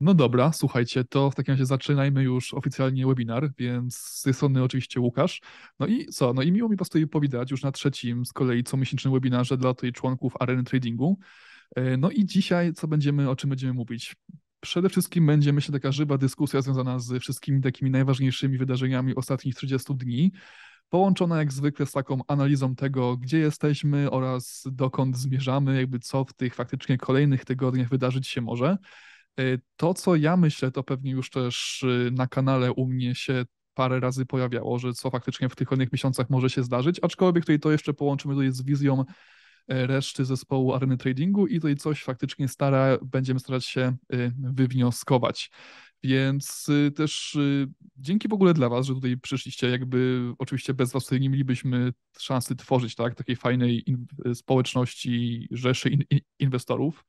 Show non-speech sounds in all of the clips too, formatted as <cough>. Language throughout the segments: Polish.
No dobra, słuchajcie, to w takim razie zaczynajmy już oficjalnie webinar, więc z tej strony oczywiście Łukasz. No i co, no i miło mi Was tutaj powitać już na trzecim z kolei comiesięcznym webinarze dla tutaj członków areny tradingu. E, no i dzisiaj co będziemy, o czym będziemy mówić? Przede wszystkim będzie, myślę, taka żywa dyskusja związana z wszystkimi takimi najważniejszymi wydarzeniami ostatnich 30 dni, połączona jak zwykle z taką analizą tego, gdzie jesteśmy oraz dokąd zmierzamy, jakby co w tych faktycznie kolejnych tygodniach wydarzyć się może. Y, to, co ja myślę, to pewnie już też y, na kanale u mnie się parę razy pojawiało, że co faktycznie w tych kolejnych miesiącach może się zdarzyć, aczkolwiek tutaj to jeszcze połączymy tutaj z wizją y, reszty zespołu areny tradingu i tutaj coś faktycznie stara, będziemy starać się wywnioskować. Więc też dzięki w ogóle dla Was, że tutaj przyszliście, jakby oczywiście bez Was tutaj nie mielibyśmy szansy tworzyć tak, takiej fajnej społeczności, rzeszy in inwestorów.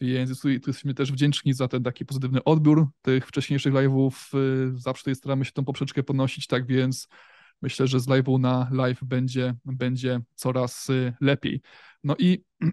Więc tu jesteśmy też wdzięczni za ten taki pozytywny odbiór tych wcześniejszych live'ów. Y, zawsze tutaj staramy się tą poprzeczkę podnosić, tak więc myślę, że z live'u na live będzie, będzie coraz y, lepiej. No i, <clears throat>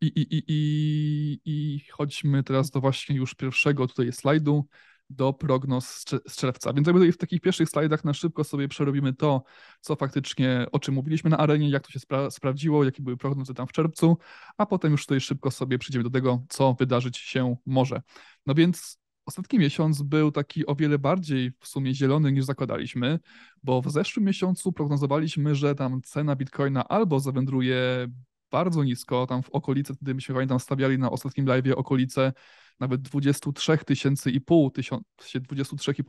i, i, i, i, i chodźmy teraz do właśnie już pierwszego tutaj slajdu do prognoz z czerwca. Więc jakby w takich pierwszych slajdach na szybko sobie przerobimy to, co faktycznie, o czym mówiliśmy na arenie, jak to się spra sprawdziło, jakie były prognozy tam w czerwcu, a potem już tutaj szybko sobie przejdziemy do tego, co wydarzyć się może. No więc ostatni miesiąc był taki o wiele bardziej w sumie zielony niż zakładaliśmy, bo w zeszłym miesiącu prognozowaliśmy, że tam cena bitcoina albo zawędruje bardzo nisko, tam w okolice, gdy się pamiętam stawiali na ostatnim live okolice nawet 23 tysięcy i pół tysiąca,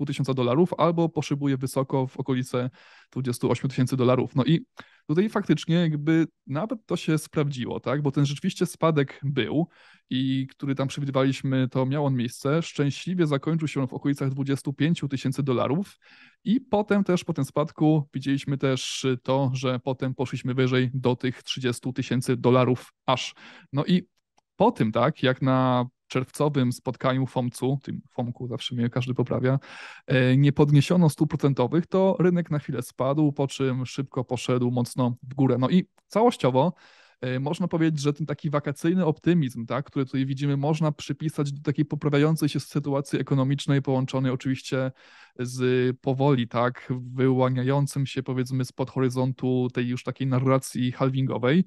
tysiąca dolarów, albo poszybuje wysoko w okolice 28 tysięcy dolarów. No i tutaj faktycznie jakby nawet to się sprawdziło, tak, bo ten rzeczywiście spadek był i który tam przewidywaliśmy, to miał on miejsce, szczęśliwie zakończył się on w okolicach 25 tysięcy dolarów i potem też po tym spadku widzieliśmy też to, że potem poszliśmy wyżej do tych 30 tysięcy dolarów aż. No i po tym, tak, jak na czerwcowym spotkaniu FOMC-u, tym fomc u zawsze mnie każdy poprawia, e, nie podniesiono stóp procentowych, to rynek na chwilę spadł, po czym szybko poszedł mocno w górę. No i całościowo e, można powiedzieć, że ten taki wakacyjny optymizm, tak, który tutaj widzimy, można przypisać do takiej poprawiającej się sytuacji ekonomicznej, połączonej oczywiście z powoli, tak, wyłaniającym się powiedzmy spod horyzontu tej już takiej narracji halvingowej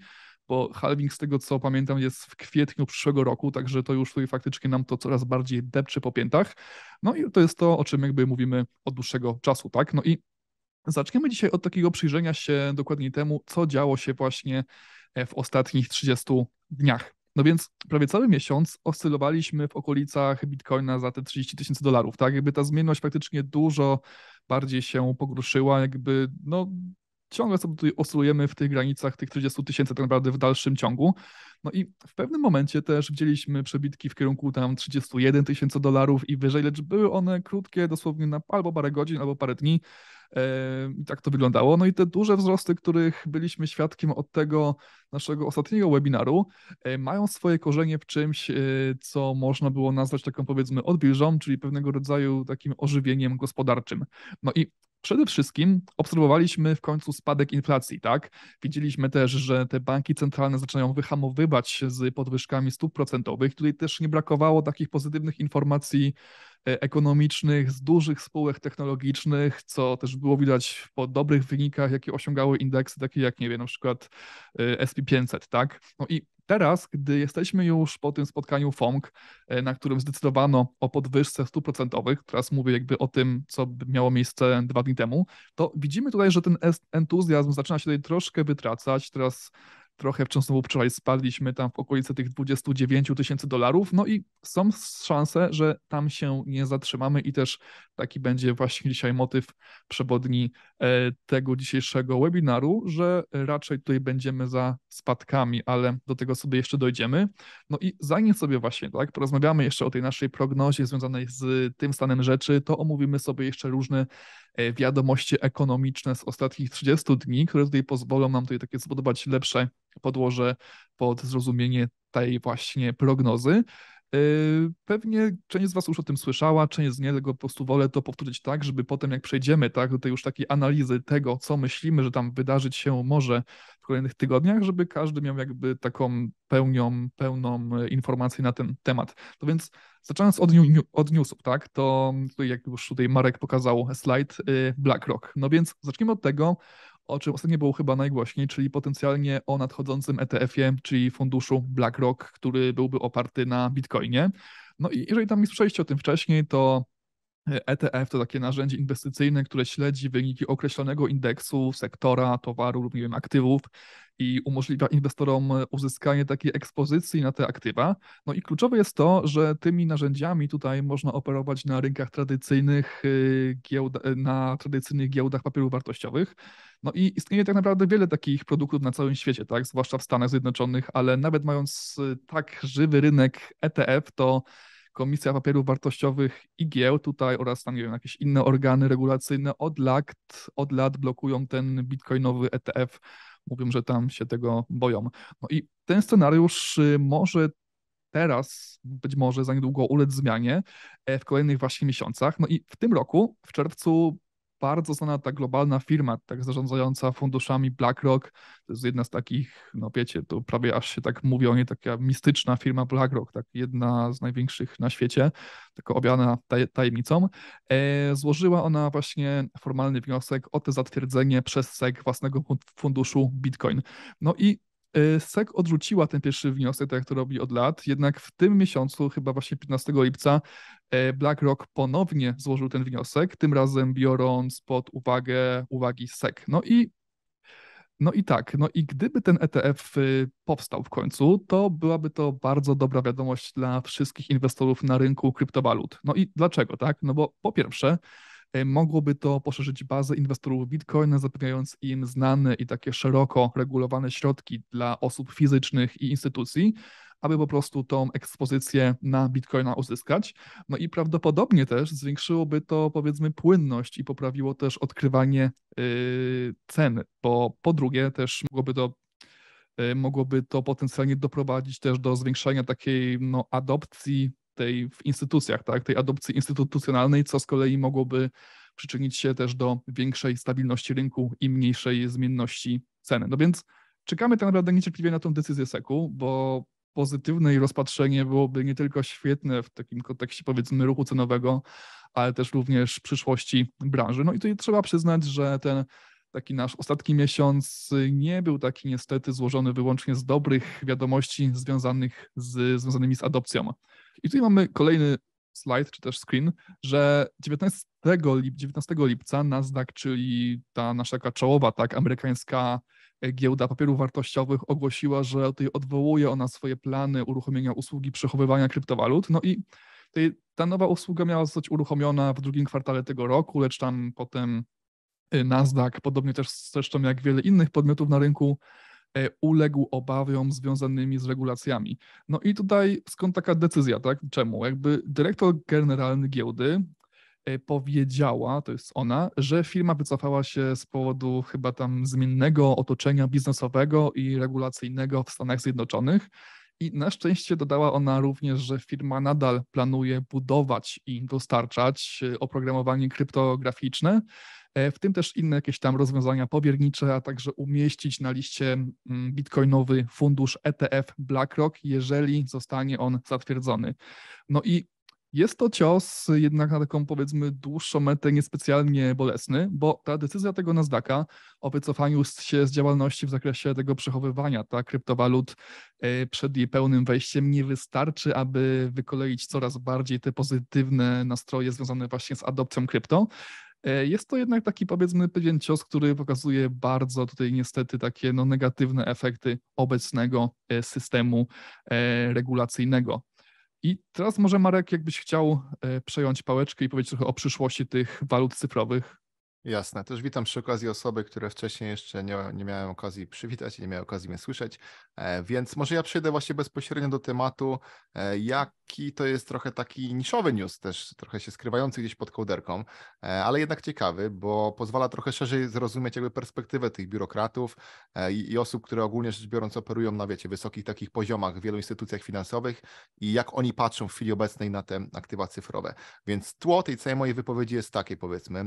bo halving z tego co pamiętam jest w kwietniu przyszłego roku, także to już tutaj faktycznie nam to coraz bardziej depcze po piętach. No i to jest to, o czym jakby mówimy od dłuższego czasu, tak? No i zaczniemy dzisiaj od takiego przyjrzenia się dokładniej temu, co działo się właśnie e, w ostatnich 30 dniach. No więc prawie cały miesiąc oscylowaliśmy w okolicach bitcoina za te 30 tysięcy dolarów, tak? Jakby ta zmienność faktycznie dużo bardziej się pogruszyła, jakby no ciągle sobie tutaj oscylujemy w tych granicach tych 30 tysięcy tak naprawdę w dalszym ciągu. No i w pewnym momencie też widzieliśmy przebitki w kierunku tam 31 tysięcy dolarów i wyżej, lecz były one krótkie, dosłownie na albo parę godzin, albo parę dni tak to wyglądało. No i te duże wzrosty, których byliśmy świadkiem od tego naszego ostatniego webinaru, e, mają swoje korzenie w czymś, e, co można było nazwać taką powiedzmy odbilżą, czyli pewnego rodzaju takim ożywieniem gospodarczym. No i Przede wszystkim obserwowaliśmy w końcu spadek inflacji, tak? Widzieliśmy też, że te banki centralne zaczynają wyhamowywać z podwyżkami stóp procentowych. Tutaj też nie brakowało takich pozytywnych informacji E, ekonomicznych, z dużych spółek technologicznych, co też było widać po dobrych wynikach, jakie osiągały indeksy takie jak, nie wiem, na przykład e, SP500, tak? No i teraz, gdy jesteśmy już po tym spotkaniu FOMC, e, na którym zdecydowano o podwyżce stóp procentowych, teraz mówię jakby o tym, co miało miejsce dwa dni temu, to widzimy tutaj, że ten entuzjazm zaczyna się tutaj troszkę wytracać. Teraz trochę wcząsnowo wczoraj spadliśmy tam w okolice tych 29 tysięcy dolarów, no i są szanse, że tam się nie zatrzymamy i też taki będzie właśnie dzisiaj motyw przewodni e, tego dzisiejszego webinaru, że raczej tutaj będziemy za spadkami, ale do tego sobie jeszcze dojdziemy. No i zanim sobie właśnie tak porozmawiamy jeszcze o tej naszej prognozie związanej z tym stanem rzeczy, to omówimy sobie jeszcze różne E, wiadomości ekonomiczne z ostatnich 30 dni, które tutaj pozwolą nam tutaj takie zbudować lepsze podłoże pod zrozumienie tej właśnie prognozy. Yy, pewnie część z Was już o tym słyszała, część z nie, tylko po prostu wolę to powtórzyć tak, żeby potem jak przejdziemy tak, do tej już takiej analizy tego, co myślimy, że tam wydarzyć się może w kolejnych tygodniach, żeby każdy miał jakby taką pełnią, pełną informację na ten temat. To więc zaczynając od, new, od newsów, tak, to tutaj jak już tutaj Marek pokazał slajd, yy, BlackRock. No więc zacznijmy od tego, o czym ostatnio było chyba najgłośniej, czyli potencjalnie o nadchodzącym ETF-ie, czyli funduszu BlackRock, który byłby oparty na Bitcoinie. No i jeżeli tam nie słyszeliście o tym wcześniej, to ETF to takie narzędzie inwestycyjne, które śledzi wyniki określonego indeksu, sektora, towaru lub nie wiem, aktywów i umożliwia inwestorom uzyskanie takiej ekspozycji na te aktywa. No i kluczowe jest to, że tymi narzędziami tutaj można operować na rynkach tradycyjnych, y, y, na tradycyjnych giełdach papierów wartościowych. No i istnieje tak naprawdę wiele takich produktów na całym świecie, tak, zwłaszcza w Stanach Zjednoczonych, ale nawet mając y, tak żywy rynek ETF, to Komisja Papierów Wartościowych i Gieł tutaj oraz tam, nie wiem, jakieś inne organy regulacyjne od lat, od lat blokują ten bitcoinowy ETF. Mówią, że tam się tego boją. No i ten scenariusz y, może teraz, być może za niedługo ulec zmianie e, w kolejnych właśnie miesiącach. No i w tym roku, w czerwcu, bardzo znana ta globalna firma, tak zarządzająca funduszami BlackRock. To jest jedna z takich, no wiecie, to prawie aż się tak mówi o niej, taka mistyczna firma BlackRock, tak jedna z największych na świecie, tylko objawna taj, tajemnicą. E, złożyła ona właśnie formalny wniosek o te zatwierdzenie przez SEC własnego funduszu Bitcoin. No i E, SEC odrzuciła ten pierwszy wniosek, tak jak to robi od lat, jednak w tym miesiącu, chyba właśnie 15 lipca, e, BlackRock ponownie złożył ten wniosek, tym razem biorąc pod uwagę uwagi SEC. No i no i tak, no i gdyby ten ETF y, powstał w końcu, to byłaby to bardzo dobra wiadomość dla wszystkich inwestorów na rynku kryptowalut. No i dlaczego, tak? No bo po pierwsze, E, mogłoby to poszerzyć bazę inwestorów Bitcoina, zapewniając im znane i takie szeroko regulowane środki dla osób fizycznych i instytucji, aby po prostu tą ekspozycję na Bitcoina uzyskać. No i prawdopodobnie też zwiększyłoby to powiedzmy płynność i poprawiło też odkrywanie yy, cen, bo po drugie też mogłoby to y, mogłoby to potencjalnie doprowadzić też do zwiększenia takiej no, adopcji tej w instytucjach, tak, tej adopcji instytucjonalnej, co z kolei mogłoby przyczynić się też do większej stabilności rynku i mniejszej zmienności ceny. No więc czekamy tak naprawdę niecierpliwie na tą decyzję SEKU, bo pozytywne jej rozpatrzenie byłoby nie tylko świetne w takim kontekście powiedzmy ruchu cenowego, ale też również przyszłości branży. No i tutaj trzeba przyznać, że ten taki nasz ostatni miesiąc nie był taki niestety złożony wyłącznie z dobrych wiadomości związanych z, związanymi z adopcją. I tutaj mamy kolejny slajd, czy też screen, że 19, lip, 19 lipca Nasdaq, czyli ta nasza taka czołowa, tak, amerykańska e, giełda papierów wartościowych ogłosiła, że tutaj odwołuje ona swoje plany uruchomienia usługi przechowywania kryptowalut. No i tutaj ta nowa usługa miała zostać uruchomiona w drugim kwartale tego roku, lecz tam potem e, Nasdaq, podobnie też zresztą jak wiele innych podmiotów na rynku, E, uległ obawiom związanymi z regulacjami. No i tutaj skąd taka decyzja, tak? Czemu? Jakby dyrektor generalny giełdy e, powiedziała, to jest ona, że firma wycofała się z powodu chyba tam zmiennego otoczenia biznesowego i regulacyjnego w Stanach Zjednoczonych. I na szczęście dodała ona również, że firma nadal planuje budować i dostarczać e, oprogramowanie kryptograficzne, E, w tym też inne jakieś tam rozwiązania powiernicze, a także umieścić na liście mm, bitcoinowy fundusz ETF BlackRock, jeżeli zostanie on zatwierdzony. No i jest to cios jednak na taką powiedzmy dłuższą metę niespecjalnie bolesny, bo ta decyzja tego Nasdaqa o wycofaniu się z działalności w zakresie tego przechowywania ta kryptowalut e, przed jej pełnym wejściem nie wystarczy, aby wykoleić coraz bardziej te pozytywne nastroje związane właśnie z adopcją krypto. E, jest to jednak taki powiedzmy pewien cios, który pokazuje bardzo tutaj niestety takie no, negatywne efekty obecnego e, systemu e, regulacyjnego. I teraz może Marek, jakbyś chciał przejąć pałeczkę i powiedzieć trochę o przyszłości tych walut cyfrowych, Jasne. Też witam przy okazji osoby, które wcześniej jeszcze nie, nie miałem okazji przywitać nie miały okazji mnie słyszeć. E, więc może ja przejdę właśnie bezpośrednio do tematu, e, jaki to jest trochę taki niszowy news, też trochę się skrywający gdzieś pod kołderką, e, ale jednak ciekawy, bo pozwala trochę szerzej zrozumieć jakby perspektywę tych biurokratów i, i osób, które ogólnie rzecz biorąc operują na wiecie, wysokich takich poziomach w wielu instytucjach finansowych i jak oni patrzą w chwili obecnej na te aktywa cyfrowe. Więc tło tej całej mojej wypowiedzi jest takie powiedzmy,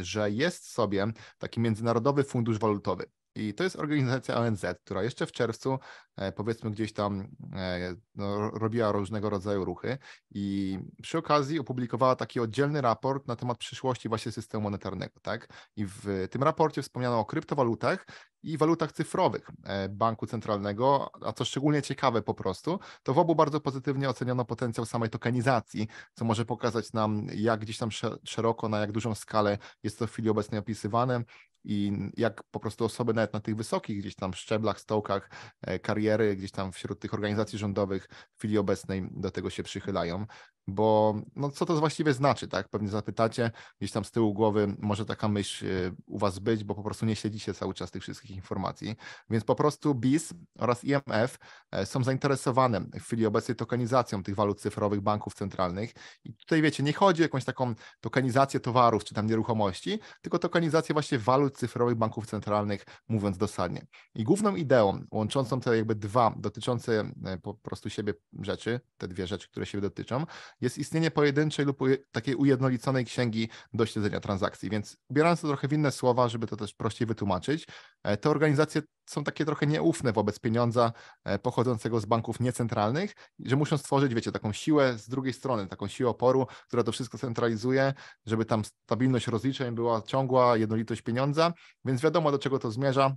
że jest sobie taki Międzynarodowy Fundusz Walutowy. I to jest organizacja ONZ, która jeszcze w czerwcu, e, powiedzmy, gdzieś tam e, no, robiła różnego rodzaju ruchy i przy okazji opublikowała taki oddzielny raport na temat przyszłości właśnie systemu monetarnego. Tak? I w tym raporcie wspomniano o kryptowalutach i walutach cyfrowych e, banku centralnego, a co szczególnie ciekawe po prostu, to w obu bardzo pozytywnie oceniono potencjał samej tokenizacji, co może pokazać nam, jak gdzieś tam szeroko, na jak dużą skalę jest to w chwili obecnej opisywane, i jak po prostu osoby nawet na tych wysokich gdzieś tam szczeblach, stołkach e, kariery, gdzieś tam wśród tych organizacji rządowych w chwili obecnej do tego się przychylają bo no, co to właściwie znaczy, tak? Pewnie zapytacie, gdzieś tam z tyłu głowy może taka myśl e, u Was być, bo po prostu nie śledzicie cały czas tych wszystkich informacji. Więc po prostu BIS oraz IMF e, są zainteresowane w chwili obecnej tokenizacją tych walut cyfrowych banków centralnych. I tutaj wiecie, nie chodzi o jakąś taką tokenizację towarów czy tam nieruchomości, tylko tokenizację właśnie walut cyfrowych banków centralnych, mówiąc dosadnie. I główną ideą łączącą te jakby dwa dotyczące e, po prostu siebie rzeczy, te dwie rzeczy, które siebie dotyczą, jest istnienie pojedynczej lub takiej ujednoliconej księgi do śledzenia transakcji. Więc ubierając to trochę w inne słowa, żeby to też prościej wytłumaczyć, e, te organizacje są takie trochę nieufne wobec pieniądza e, pochodzącego z banków niecentralnych, że muszą stworzyć, wiecie, taką siłę z drugiej strony, taką siłę oporu, która to wszystko centralizuje, żeby tam stabilność rozliczeń była ciągła, jednolitość pieniądza, więc wiadomo do czego to zmierza.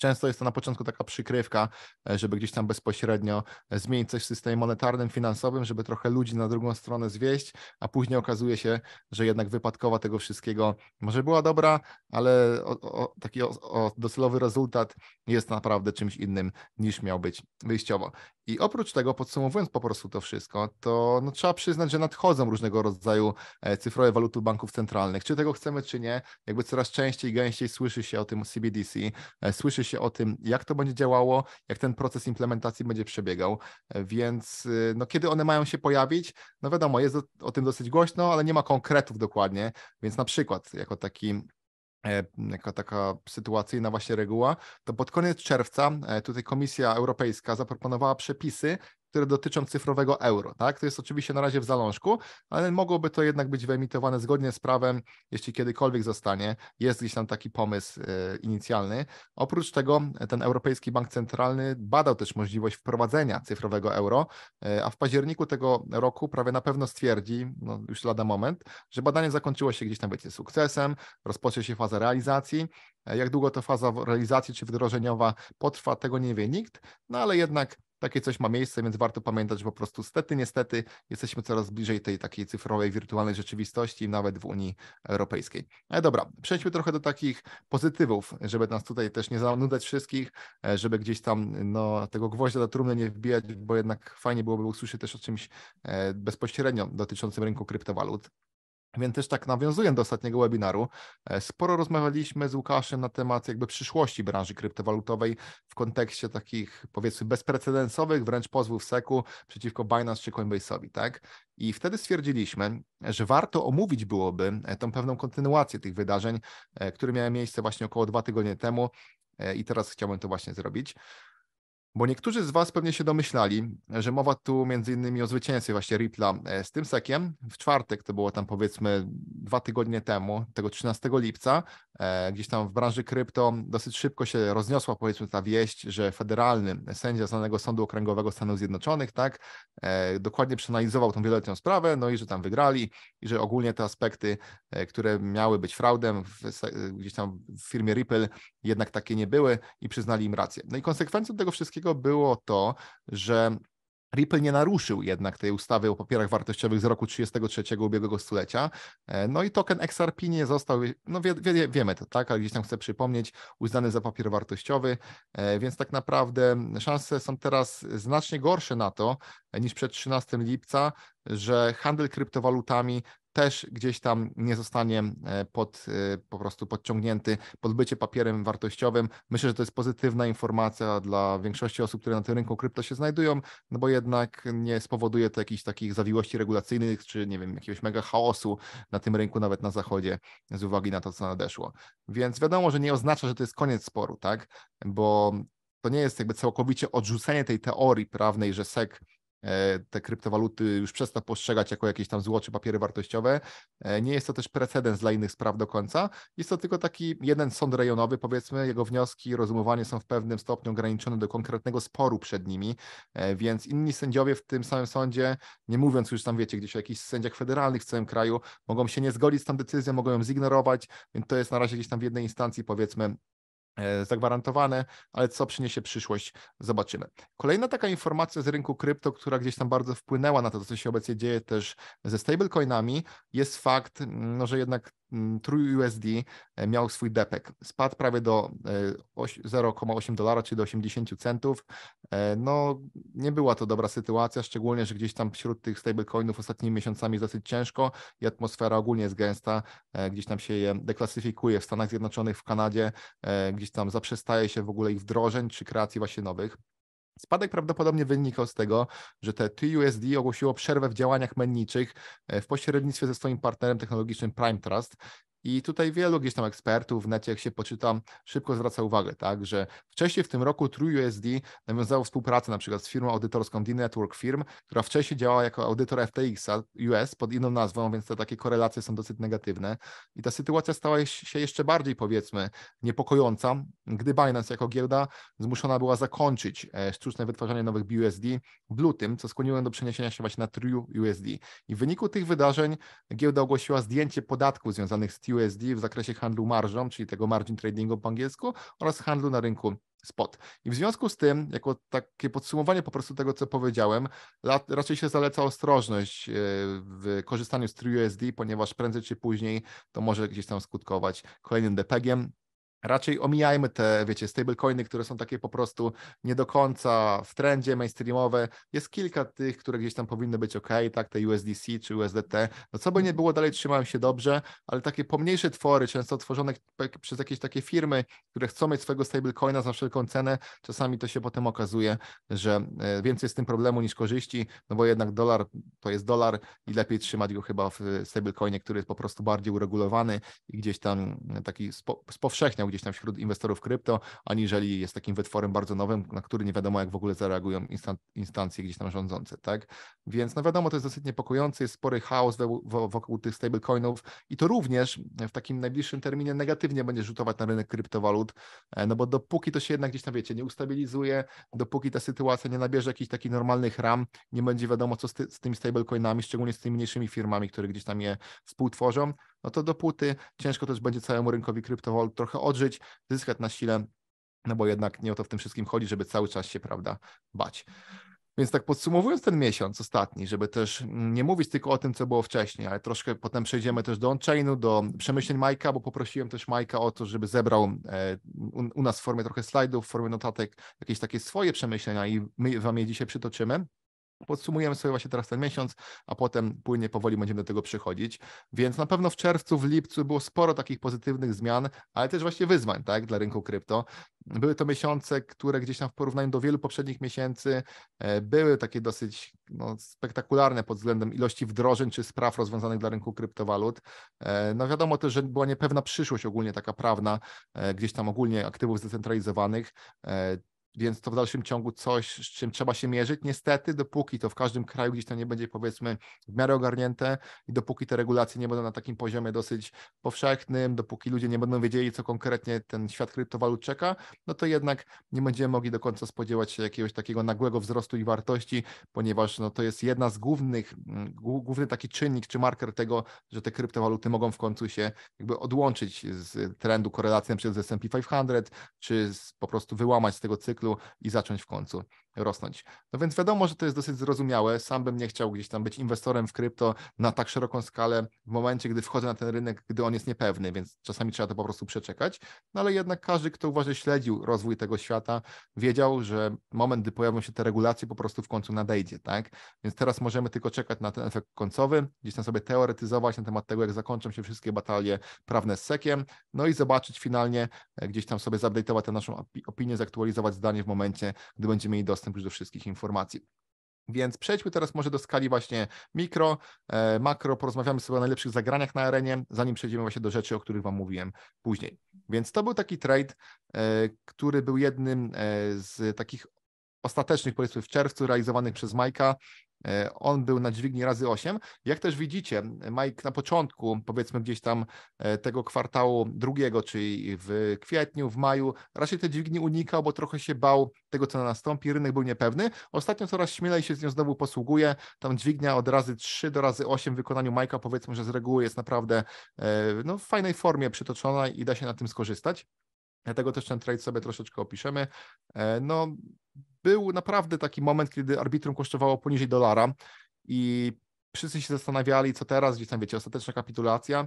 Często jest to na początku taka przykrywka, e, żeby gdzieś tam bezpośrednio e, zmienić coś w systemie monetarnym, finansowym, żeby trochę ludzi na drugą stronę zwieść, a później okazuje się, że jednak wypadkowa tego wszystkiego może była dobra, ale o, o, taki o, docelowy rezultat jest naprawdę czymś innym niż miał być wyjściowo. I oprócz tego, podsumowując po prostu to wszystko, to no, trzeba przyznać, że nadchodzą różnego rodzaju e, cyfrowe waluty banków centralnych. Czy tego chcemy, czy nie, jakby coraz częściej, gęściej słyszy się o tym CBDC, słyszy się się o tym, jak to będzie działało, jak ten proces implementacji będzie przebiegał. E, więc y, no, kiedy one mają się pojawić, no wiadomo, jest o tym dosyć głośno, ale nie ma konkretów dokładnie, więc na przykład jako taki e, jako taka sytuacyjna właśnie reguła, to pod koniec czerwca e, tutaj Komisja Europejska zaproponowała przepisy, które dotyczą cyfrowego euro. Tak? To jest oczywiście na razie w zalążku, ale mogłoby to jednak być wyemitowane zgodnie z prawem, jeśli kiedykolwiek zostanie. Jest gdzieś tam taki pomysł e, inicjalny. Oprócz tego e, ten Europejski Bank Centralny badał też możliwość wprowadzenia cyfrowego euro, e, a w październiku tego roku prawie na pewno stwierdzi, no już lada moment, że badanie zakończyło się gdzieś tam, wiecie, sukcesem, rozpocznie się faza realizacji. Jak długo to faza realizacji czy wdrożeniowa potrwa, tego nie wie nikt, no ale jednak takie coś ma miejsce, więc warto pamiętać, że po prostu stety, niestety jesteśmy coraz bliżej tej takiej cyfrowej, wirtualnej rzeczywistości, nawet w Unii Europejskiej. Ale dobra, przejdźmy trochę do takich pozytywów, żeby nas tutaj też nie zanudzać wszystkich, e, żeby gdzieś tam no, tego gwoździa do trumny nie wbijać, bo jednak fajnie byłoby usłyszeć też o czymś e, bezpośrednio dotyczącym rynku kryptowalut. Więc też tak nawiązując do ostatniego webinaru, e, sporo rozmawialiśmy z Łukaszem na temat jakby przyszłości branży kryptowalutowej w kontekście takich powiedzmy bezprecedensowych wręcz pozwów SEC-u przeciwko Binance czy Coinbase'owi, tak? I wtedy stwierdziliśmy, że warto omówić byłoby e, tą pewną kontynuację tych wydarzeń, e, które miały miejsce właśnie około dwa tygodnie temu i teraz chciałbym to właśnie zrobić. Bo niektórzy z Was pewnie się domyślali, że mowa tu między innymi o zwycięstwie właśnie Rippla e, z tym sekiem. W czwartek to było tam powiedzmy dwa tygodnie temu, tego 13 lipca, e, gdzieś tam w branży krypto dosyć szybko się rozniosła powiedzmy ta wieść, że federalny sędzia znanego Sądu Okręgowego Stanów Zjednoczonych, tak, e, dokładnie przeanalizował tą wieloletnią sprawę, no i że tam wygrali i że ogólnie te aspekty, które miały być fraudem w, gdzieś tam w firmie Ripple jednak takie nie były i przyznali im rację. No i konsekwencją tego wszystkiego Kwiatkowskiego było to, że Ripple nie naruszył jednak tej ustawy o papierach wartościowych z roku 33 ubiegłego stulecia. E, no i token XRP nie został, no wie, wie, wiemy to, tak, ale gdzieś tam chcę przypomnieć, uznany za papier wartościowy, e, więc tak naprawdę szanse są teraz znacznie gorsze na to e, niż przed 13 lipca, że handel kryptowalutami też gdzieś tam nie zostanie e, pod, e, po prostu podciągnięty pod bycie papierem wartościowym. Myślę, że to jest pozytywna informacja dla większości osób, które na tym rynku krypto się znajdują, no bo jednak nie spowoduje to jakichś takich zawiłości regulacyjnych, czy nie wiem, jakiegoś mega chaosu na tym rynku, nawet na zachodzie, z uwagi na to, co nadeszło. Więc wiadomo, że nie oznacza, że to jest koniec sporu, tak? Bo to nie jest jakby całkowicie odrzucenie tej teorii prawnej, że SEC E, te kryptowaluty już przestał postrzegać jako jakieś tam złocze papiery wartościowe. E, nie jest to też precedens dla innych spraw do końca. Jest to tylko taki jeden sąd rejonowy, powiedzmy, jego wnioski i rozumowanie są w pewnym stopniu ograniczone do konkretnego sporu przed nimi, e, więc inni sędziowie w tym samym sądzie, nie mówiąc już tam, wiecie, gdzieś o jakichś sędziach federalnych w całym kraju, mogą się nie zgodzić z tą decyzją, mogą ją zignorować, więc to jest na razie gdzieś tam w jednej instancji, powiedzmy, E, zagwarantowane, ale co przyniesie przyszłość, zobaczymy. Kolejna taka informacja z rynku krypto, która gdzieś tam bardzo wpłynęła na to, co się obecnie dzieje też ze stablecoinami, jest fakt, mm, no, że jednak Mm, USD e, miał swój depek. Spadł prawie do 0,8 e, dolara, czyli do 80 centów. E, no, nie była to dobra sytuacja, szczególnie, że gdzieś tam wśród tych stablecoinów ostatnimi miesiącami jest dosyć ciężko i atmosfera ogólnie jest gęsta. Gdzieś tam się je deklasyfikuje w Stanach Zjednoczonych, w Kanadzie, gdzieś tam zaprzestaje się w ogóle ich wdrożeń czy kreacji właśnie nowych. Spadek prawdopodobnie wynikał z tego, że te TUSD ogłosiło przerwę w działaniach menniczych e, w pośrednictwie ze swoim partnerem technologicznym Prime Trust i tutaj wielu gdzieś tam ekspertów w necie, jak się poczytam, szybko zwraca uwagę, tak, że wcześniej w tym roku TrueUSD nawiązało współpracę na przykład z firmą audytorską D-Network Firm, która wcześniej działała jako audytor FTX US pod inną nazwą, więc te takie korelacje są dosyć negatywne. I ta sytuacja stała się jeszcze bardziej, powiedzmy, niepokojąca, gdy Binance jako giełda zmuszona była zakończyć e, sztuczne wytwarzanie nowych BUSD w lutym, co skłoniło do przeniesienia się właśnie na TrueUSD. I w wyniku tych wydarzeń giełda ogłosiła zdjęcie podatków związanych z USD w zakresie handlu marżą, czyli tego margin tradingu po angielsku, oraz handlu na rynku spot. I w związku z tym, jako takie podsumowanie po prostu tego, co powiedziałem, raczej się zaleca ostrożność e, w korzystaniu z TrueUSD, ponieważ prędzej czy później to może gdzieś tam skutkować kolejnym depegiem, Raczej omijajmy te, wiecie, stablecoiny, które są takie po prostu nie do końca w trendzie mainstreamowe. Jest kilka tych, które gdzieś tam powinny być ok, tak, te USDC czy USDT. No co by nie mhm. było, dalej trzymają się dobrze, ale takie pomniejsze twory, często tworzone przez jakieś takie firmy, które chcą mieć swojego stablecoina za wszelką cenę, czasami to się potem okazuje, że e, więcej jest z tym problemu niż korzyści, no bo jednak dolar to jest dolar i lepiej trzymać go chyba w stablecoinie, który jest po prostu bardziej uregulowany i gdzieś tam e, taki spo, spowszechniał gdzieś tam wśród inwestorów krypto, aniżeli jest takim wytworem bardzo nowym, na który nie wiadomo, jak w ogóle zareagują instancje gdzieś tam rządzące, tak? Więc no wiadomo, to jest dosyć niepokojące, jest spory chaos wokół tych stablecoinów i to również w takim najbliższym terminie negatywnie będzie rzutować na rynek kryptowalut, e, no bo dopóki to się jednak gdzieś tam, wiecie, nie ustabilizuje, dopóki ta sytuacja nie nabierze jakichś takich normalnych ram, nie będzie wiadomo, co z, ty, z tymi stablecoinami, szczególnie z tymi mniejszymi firmami, które gdzieś tam je współtworzą, no to dopóty ciężko też będzie całemu rynkowi kryptowalut trochę odżyć, zyskać na sile, no bo jednak nie o to w tym wszystkim chodzi, żeby cały czas się, prawda, bać. Więc tak podsumowując ten miesiąc ostatni, żeby też nie mówić tylko o tym, co było wcześniej, ale troszkę potem przejdziemy też do on-chainu, do przemyśleń Majka, bo poprosiłem też Majka o to, żeby zebrał e, u nas w formie trochę slajdów, w formie notatek jakieś takie swoje przemyślenia i my Wam je dzisiaj przytoczymy podsumujemy sobie właśnie teraz ten miesiąc, a potem płynnie powoli będziemy do tego przychodzić. Więc na pewno w czerwcu, w lipcu było sporo takich pozytywnych zmian, ale też właśnie wyzwań tak, dla rynku krypto. Były to miesiące, które gdzieś tam w porównaniu do wielu poprzednich miesięcy e, były takie dosyć no, spektakularne pod względem ilości wdrożeń czy spraw rozwiązanych dla rynku kryptowalut. E, no wiadomo też, że była niepewna przyszłość ogólnie taka prawna, e, gdzieś tam ogólnie aktywów zdecentralizowanych. Więc to w dalszym ciągu coś, z czym trzeba się mierzyć. Niestety, dopóki to w każdym kraju gdzieś to nie będzie, powiedzmy, w miarę ogarnięte i dopóki te regulacje nie będą na takim poziomie dosyć powszechnym, dopóki ludzie nie będą wiedzieli, co konkretnie ten świat kryptowalut czeka, no to jednak nie będziemy mogli do końca spodziewać się jakiegoś takiego nagłego wzrostu i wartości, ponieważ no, to jest jedna z głównych, mm, główny taki czynnik czy marker tego, że te kryptowaluty mogą w końcu się jakby odłączyć z trendu korelacji np. z S&P 500, czy z, po prostu wyłamać z tego cyklu cyklu i zacząć w końcu rosnąć. No więc wiadomo, że to jest dosyć zrozumiałe. Sam bym nie chciał gdzieś tam być inwestorem w krypto na tak szeroką skalę w momencie, gdy wchodzę na ten rynek, gdy on jest niepewny, więc czasami trzeba to po prostu przeczekać. No ale jednak każdy, kto uważnie śledził rozwój tego świata, wiedział, że moment, gdy pojawią się te regulacje, po prostu w końcu nadejdzie, tak? Więc teraz możemy tylko czekać na ten efekt końcowy, gdzieś tam sobie teoretyzować na temat tego, jak zakończą się wszystkie batalie prawne z sekiem, no i zobaczyć finalnie, e, gdzieś tam sobie zupdate'ować tę naszą opinię, zaktualizować zdanie w momencie, gdy będziemy mieli dostęp już do wszystkich informacji. Więc przejdźmy teraz może do skali właśnie mikro, e, makro, porozmawiamy sobie o najlepszych zagraniach na arenie, zanim przejdziemy właśnie do rzeczy, o których Wam mówiłem później. Więc to był taki trade, e, który był jednym e, z takich ostatecznych, powiedzmy w czerwcu, realizowanych przez Majka E, on był na dźwigni razy 8. Jak też widzicie, Mike na początku, powiedzmy gdzieś tam e, tego kwartału drugiego, czyli w kwietniu, w maju, raczej te dźwigni unikał, bo trochę się bał tego, co nastąpi. Rynek był niepewny. Ostatnio coraz śmielej się z nią znowu posługuje. Tam dźwignia od razy 3 do razy 8 w wykonaniu Majka, powiedzmy, że z reguły jest naprawdę e, no, w fajnej formie przytoczona i da się na tym skorzystać. Dlatego też ten trade sobie troszeczkę opiszemy. No, był naprawdę taki moment, kiedy arbitrum kosztowało poniżej dolara i wszyscy się zastanawiali, co teraz, gdzieś tam wiecie, ostateczna kapitulacja.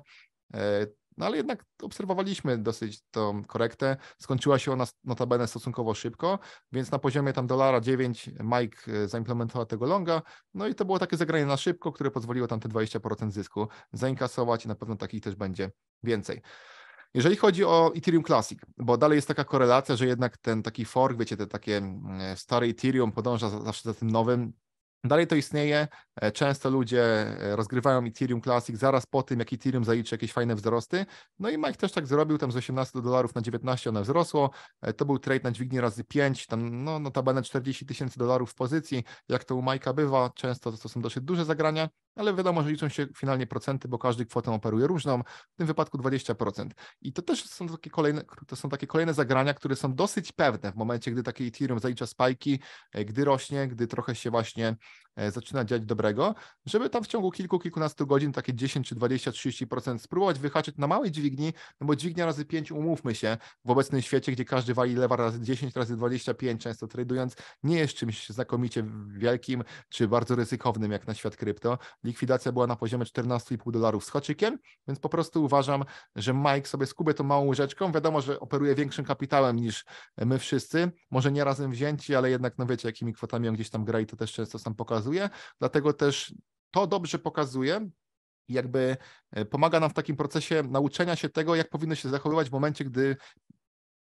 E, no ale jednak obserwowaliśmy dosyć tą korektę. Skończyła się ona notabene stosunkowo szybko, więc na poziomie tam dolara 9 Mike e, zaimplementował tego longa, no i to było takie zagranie na szybko, które pozwoliło tam te 20% zysku zainkasować i na pewno takich też będzie więcej. Jeżeli chodzi o Ethereum Classic, bo dalej jest taka korelacja, że jednak ten taki fork, wiecie, te takie mm, stare Ethereum podąża zawsze za tym nowym, dalej to istnieje, E, często ludzie e, rozgrywają Ethereum Classic zaraz po tym, jak Ethereum zaliczy jakieś fajne wzrosty. No i Mike też tak zrobił, tam z 18 dolarów na 19 one wzrosło. E, to był trade na dźwignię razy 5, tam no, notabene 40 tysięcy dolarów w pozycji. Jak to u Majka bywa, często to są dosyć duże zagrania, ale wiadomo, że liczą się finalnie procenty, bo każdy kwotę operuje różną, w tym wypadku 20%. I to też są takie kolejne, to są takie kolejne zagrania, które są dosyć pewne w momencie, gdy taki Ethereum zalicza spajki, gdy rośnie, gdy trochę się właśnie E, zaczyna dziać dobrego, żeby tam w ciągu kilku, kilkunastu godzin takie 10 czy 20, 30% spróbować wyhaczyć na małej dźwigni, no bo dźwignia razy 5, umówmy się, w obecnym świecie, gdzie każdy wali lewa razy 10, razy 25, często tradując, nie jest czymś znakomicie wielkim czy bardzo ryzykownym jak na świat krypto. Likwidacja była na poziomie 14,5 dolarów z haczykiem, więc po prostu uważam, że Mike sobie skubie tą małą łyżeczką. Wiadomo, że operuje większym kapitałem niż my wszyscy, może nie razem wzięci, ale jednak, no wiecie, jakimi kwotami on gdzieś tam gra i to też często sam pokazuje pokazuje, dlatego też to dobrze pokazuje, jakby e, pomaga nam w takim procesie nauczenia się tego, jak powinno się zachowywać w momencie, gdy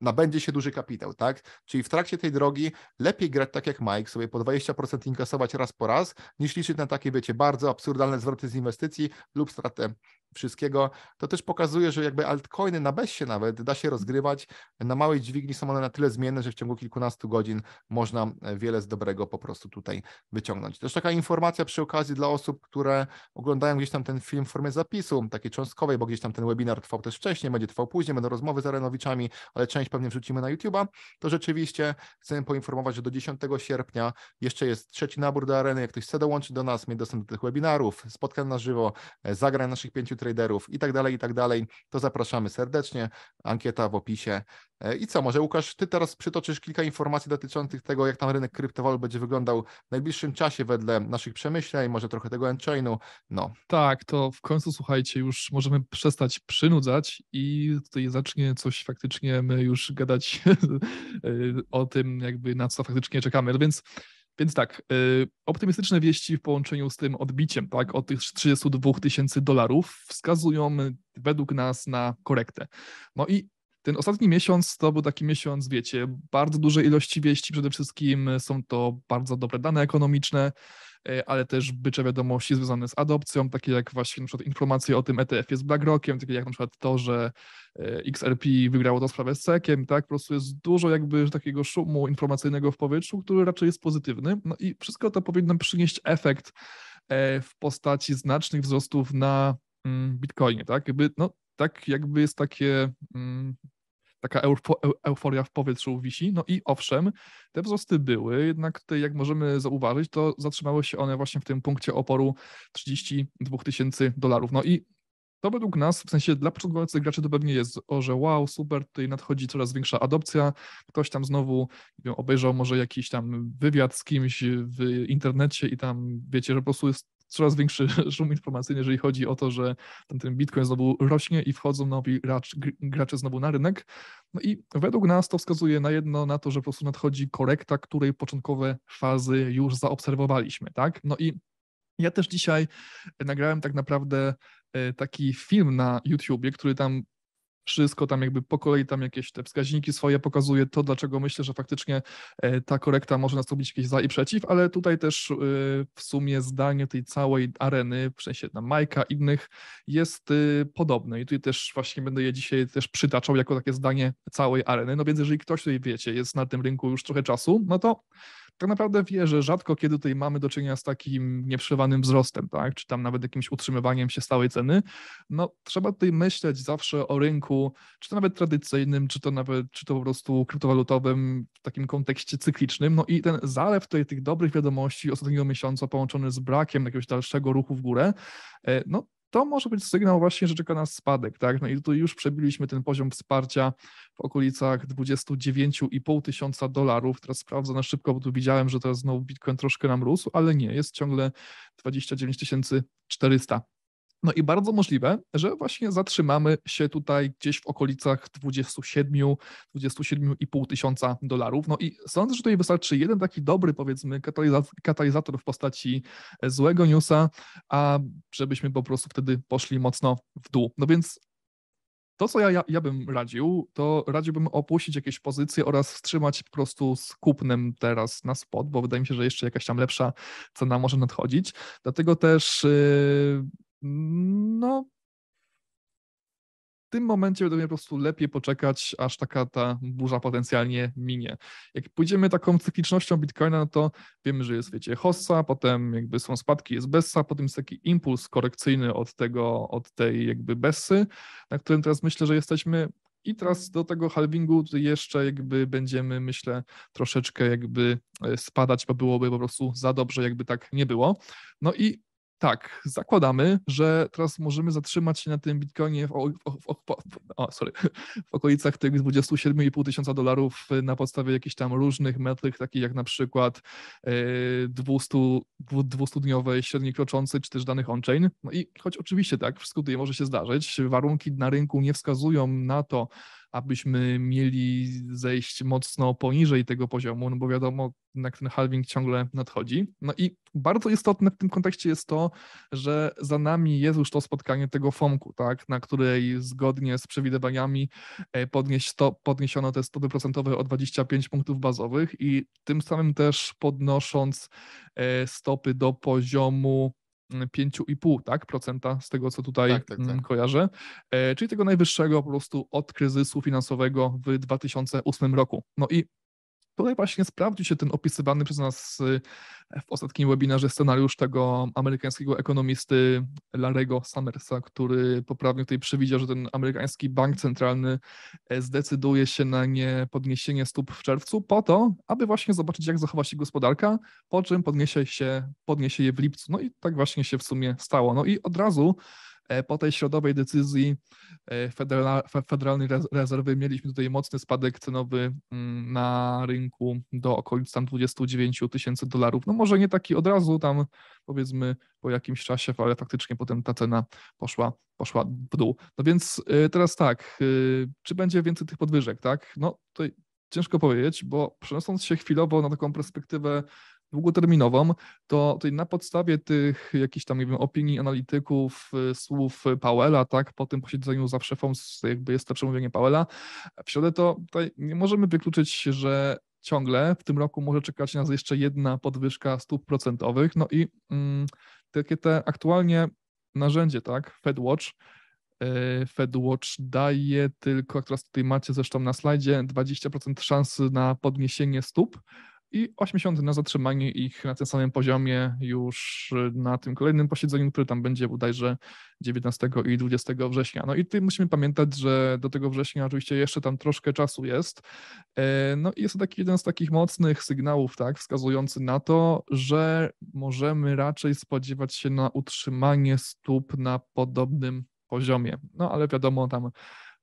nabędzie się duży kapitał, tak? Czyli w trakcie tej drogi lepiej grać tak jak Mike, sobie po 20% inkasować raz po raz, niż liczyć na takie, wiecie, bardzo absurdalne zwroty z inwestycji lub stratę wszystkiego, to też pokazuje, że jakby altcoiny na bezsie nawet da się rozgrywać. Na małej dźwigni są one na tyle zmienne, że w ciągu kilkunastu godzin można e, wiele z dobrego po prostu tutaj wyciągnąć. Też taka informacja przy okazji dla osób, które oglądają gdzieś tam ten film w formie zapisu, takiej cząstkowej, bo gdzieś tam ten webinar trwał też wcześniej, będzie trwał później, będą rozmowy z Arenowiczami, ale część pewnie wrzucimy na YouTube'a, to rzeczywiście chcemy poinformować, że do 10 sierpnia jeszcze jest trzeci nabór do Areny. Jak ktoś chce dołączyć do nas, mieć dostęp do tych webinarów, spotkań na żywo, e, zagrań naszych pięciu traderów i tak dalej, i tak dalej, to zapraszamy serdecznie. Ankieta w opisie. E, I co, może Łukasz, ty teraz przytoczysz kilka informacji dotyczących tego, jak tam rynek kryptowalut będzie wyglądał w najbliższym czasie wedle naszych przemyśleń, może trochę tego enchainu. No. Tak, to w końcu słuchajcie, już możemy przestać przynudzać i tutaj zacznie coś faktycznie my już gadać <laughs> e, o tym, jakby na co faktycznie czekamy. No więc więc tak, y, optymistyczne wieści w połączeniu z tym odbiciem, tak, od tych 32 tysięcy dolarów wskazują y, według nas na korektę. No i ten ostatni miesiąc to był taki miesiąc, wiecie, bardzo dużej ilości wieści, przede wszystkim y, są to bardzo dobre dane ekonomiczne, E, ale też bycze wiadomości związane z adopcją, takie jak właśnie na przykład informacje o tym ETF-ie z BlackRockiem, takie jak na przykład to, że e, XRP wygrało tę sprawę z SEC-iem, tak? Po prostu jest dużo jakby takiego szumu informacyjnego w powietrzu, który raczej jest pozytywny. No i wszystko to powinno przynieść efekt e, w postaci znacznych wzrostów na mm, Bitcoinie, tak? Jakby, no, tak jakby jest takie mm, taka euforia w powietrzu wisi. No i owszem, te wzrosty były, jednak tutaj, jak możemy zauważyć, to zatrzymały się one właśnie w tym punkcie oporu 32 tysięcy dolarów. No i to według nas, w sensie dla początkujących graczy to pewnie jest, o, że wow, super, tutaj nadchodzi coraz większa adopcja, ktoś tam znowu wiem, obejrzał może jakiś tam wywiad z kimś w internecie i tam wiecie, że po prostu jest coraz większy <laughs> szum informacyjny, jeżeli chodzi o to, że ten, ten Bitcoin znowu rośnie i wchodzą nowi gracze znowu na rynek. No i według nas to wskazuje na jedno, na to, że po prostu nadchodzi korekta, której początkowe fazy już zaobserwowaliśmy, tak? No i ja też dzisiaj nagrałem tak naprawdę e, taki film na YouTubie, który tam wszystko tam jakby po kolei tam jakieś te wskaźniki swoje pokazuje to, dlaczego myślę, że faktycznie e, ta korekta może nastąpić jakieś za i przeciw, ale tutaj też e, w sumie zdanie tej całej areny, w sensie na Majka, innych jest y, podobne i tutaj też właśnie będę je dzisiaj też przytaczał jako takie zdanie całej areny, no więc jeżeli ktoś tutaj wiecie, jest na tym rynku już trochę czasu, no to tak naprawdę wie, że rzadko kiedy tutaj mamy do czynienia z takim nieprzerwanym wzrostem, tak? czy tam nawet jakimś utrzymywaniem się stałej ceny, no trzeba tutaj myśleć zawsze o rynku, czy to nawet tradycyjnym, czy to nawet, czy to po prostu kryptowalutowym, w takim kontekście cyklicznym. No i ten zalew tutaj tych dobrych wiadomości ostatniego miesiąca połączony z brakiem jakiegoś dalszego ruchu w górę, e, no to może być sygnał właśnie, że czeka nas spadek. Tak? No i tu już przebiliśmy ten poziom wsparcia w okolicach 29,5 tysiąca dolarów. Teraz sprawdzę na szybko, bo tu widziałem, że teraz znowu Bitcoin troszkę nam rósł, ale nie, jest ciągle 29 400 no i bardzo możliwe, że właśnie zatrzymamy się tutaj gdzieś w okolicach 27, 27,5 tysiąca dolarów. No i sądzę, że tutaj wystarczy jeden taki dobry, powiedzmy, katalizator w postaci e, złego newsa, a żebyśmy po prostu wtedy poszli mocno w dół. No więc to, co ja, ja, ja, bym radził, to radziłbym opuścić jakieś pozycje oraz wstrzymać po prostu z kupnem teraz na spot, bo wydaje mi się, że jeszcze jakaś tam lepsza cena może nadchodzić. Dlatego też. E, no, w tym momencie będzie po prostu lepiej poczekać, aż taka ta burza potencjalnie minie. Jak pójdziemy taką cyklicznością Bitcoina, no to wiemy, że jest, wiecie, hossa, potem jakby są spadki, jest bessa, potem jest taki impuls korekcyjny od tego, od tej jakby bessy, na którym teraz myślę, że jesteśmy. I teraz do tego halvingu jeszcze jakby będziemy, myślę, troszeczkę jakby e, spadać, bo byłoby po prostu za dobrze, jakby tak nie było. No i tak, zakładamy, że teraz możemy zatrzymać się na tym bitcoinie w, o, w, o, sorry, <laughs> w okolicach tych 27,5 tysiąca dolarów y, na podstawie jakichś tam różnych metryk, takich jak na przykład 200-dniowej y, średniej kroczącej, czy też danych on-chain. No i choć oczywiście tak, wszystko tutaj może się zdarzyć, warunki na rynku nie wskazują na to, abyśmy mieli zejść mocno poniżej tego poziomu, no bo wiadomo, jak ten halving ciągle nadchodzi. No i bardzo istotne w tym kontekście jest to, że za nami jest już to spotkanie tego FOMK-u, tak, na której zgodnie z przewidywaniami e, podnieś to, podniesiono te stopy procentowe o 25 punktów bazowych i tym samym też podnosząc e, stopy do poziomu 5,5%, tak, procenta z tego, co tutaj tak, tak, mm, tak. kojarzę, e, czyli tego najwyższego po prostu od kryzysu finansowego w 2008 roku. No i tutaj właśnie sprawdził się ten opisywany przez nas e, w ostatnim webinarze scenariusz tego amerykańskiego ekonomisty Larego Summersa, który poprawnie tutaj przewidział, że ten amerykański bank centralny e, zdecyduje się na nie podniesienie stóp w czerwcu po to, aby właśnie zobaczyć, jak zachowa się gospodarka, po czym podniesie, się, podniesie je w lipcu. No i tak właśnie się w sumie stało. No i od razu E, po tej środowej decyzji e, Federalnej Rezerwy mieliśmy tutaj mocny spadek cenowy mm, na rynku do okolic tam 29 tysięcy dolarów. No może nie taki od razu tam powiedzmy po jakimś czasie, ale faktycznie potem ta cena poszła, poszła w dół. No więc e, teraz tak, czy będzie więcej tych podwyżek, tak? No to ciężko powiedzieć, bo przenosząc się chwilowo na taką perspektywę długoterminową, to, tutaj na podstawie tych jakichś tam, nie wiem, opinii analityków, y, słów Powella, tak, po tym posiedzeniu zawsze szefą jakby jest to przemówienie Powella, w środę to tutaj nie możemy wykluczyć, że ciągle w tym roku może czekać nas jeszcze jedna podwyżka stóp procentowych, no i mm, takie te aktualnie narzędzie, tak, FedWatch, y, FedWatch daje tylko, jak teraz tutaj macie zresztą na slajdzie, 20% szansy na podniesienie stóp, i 8 miesięcy na zatrzymanie ich na tym samym poziomie już na tym kolejnym posiedzeniu, które tam będzie bodajże 19 i 20 września. No i tutaj musimy pamiętać, że do tego września oczywiście jeszcze tam troszkę czasu jest. E, no i jest to taki jeden z takich mocnych sygnałów, tak, wskazujący na to, że możemy raczej spodziewać się na utrzymanie stóp na podobnym poziomie. No ale wiadomo, tam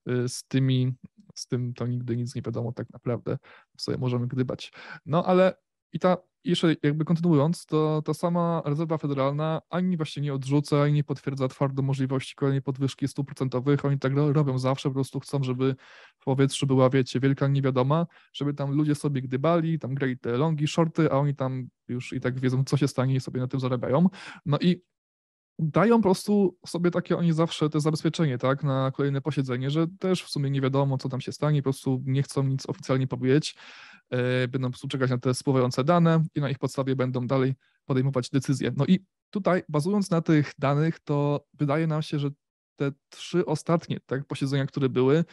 y, z tymi z tym to nigdy nic nie wiadomo tak naprawdę, sobie możemy gdybać. No ale i ta, jeszcze jakby kontynuując, to ta sama rezerwa federalna ani właśnie nie odrzuca, ani nie potwierdza twardo możliwości kolejnej podwyżki stóp procentowych. Oni tak robią zawsze, po prostu chcą, żeby w powietrzu była, wiecie, wielka niewiadoma, żeby tam ludzie sobie gdybali, tam grali te longi, shorty, a oni tam już i tak wiedzą, co się stanie i sobie na tym zarabiają. No i dają po prostu sobie takie oni zawsze te zabezpieczenie, tak, na kolejne posiedzenie, że też w sumie nie wiadomo, co tam się stanie, po prostu nie chcą nic oficjalnie powiedzieć, e, będą po prostu czekać na te spływające dane i na ich podstawie będą dalej podejmować decyzje. No i tutaj, bazując na tych danych, to wydaje nam się, że te trzy ostatnie tak, posiedzenia, które były, e,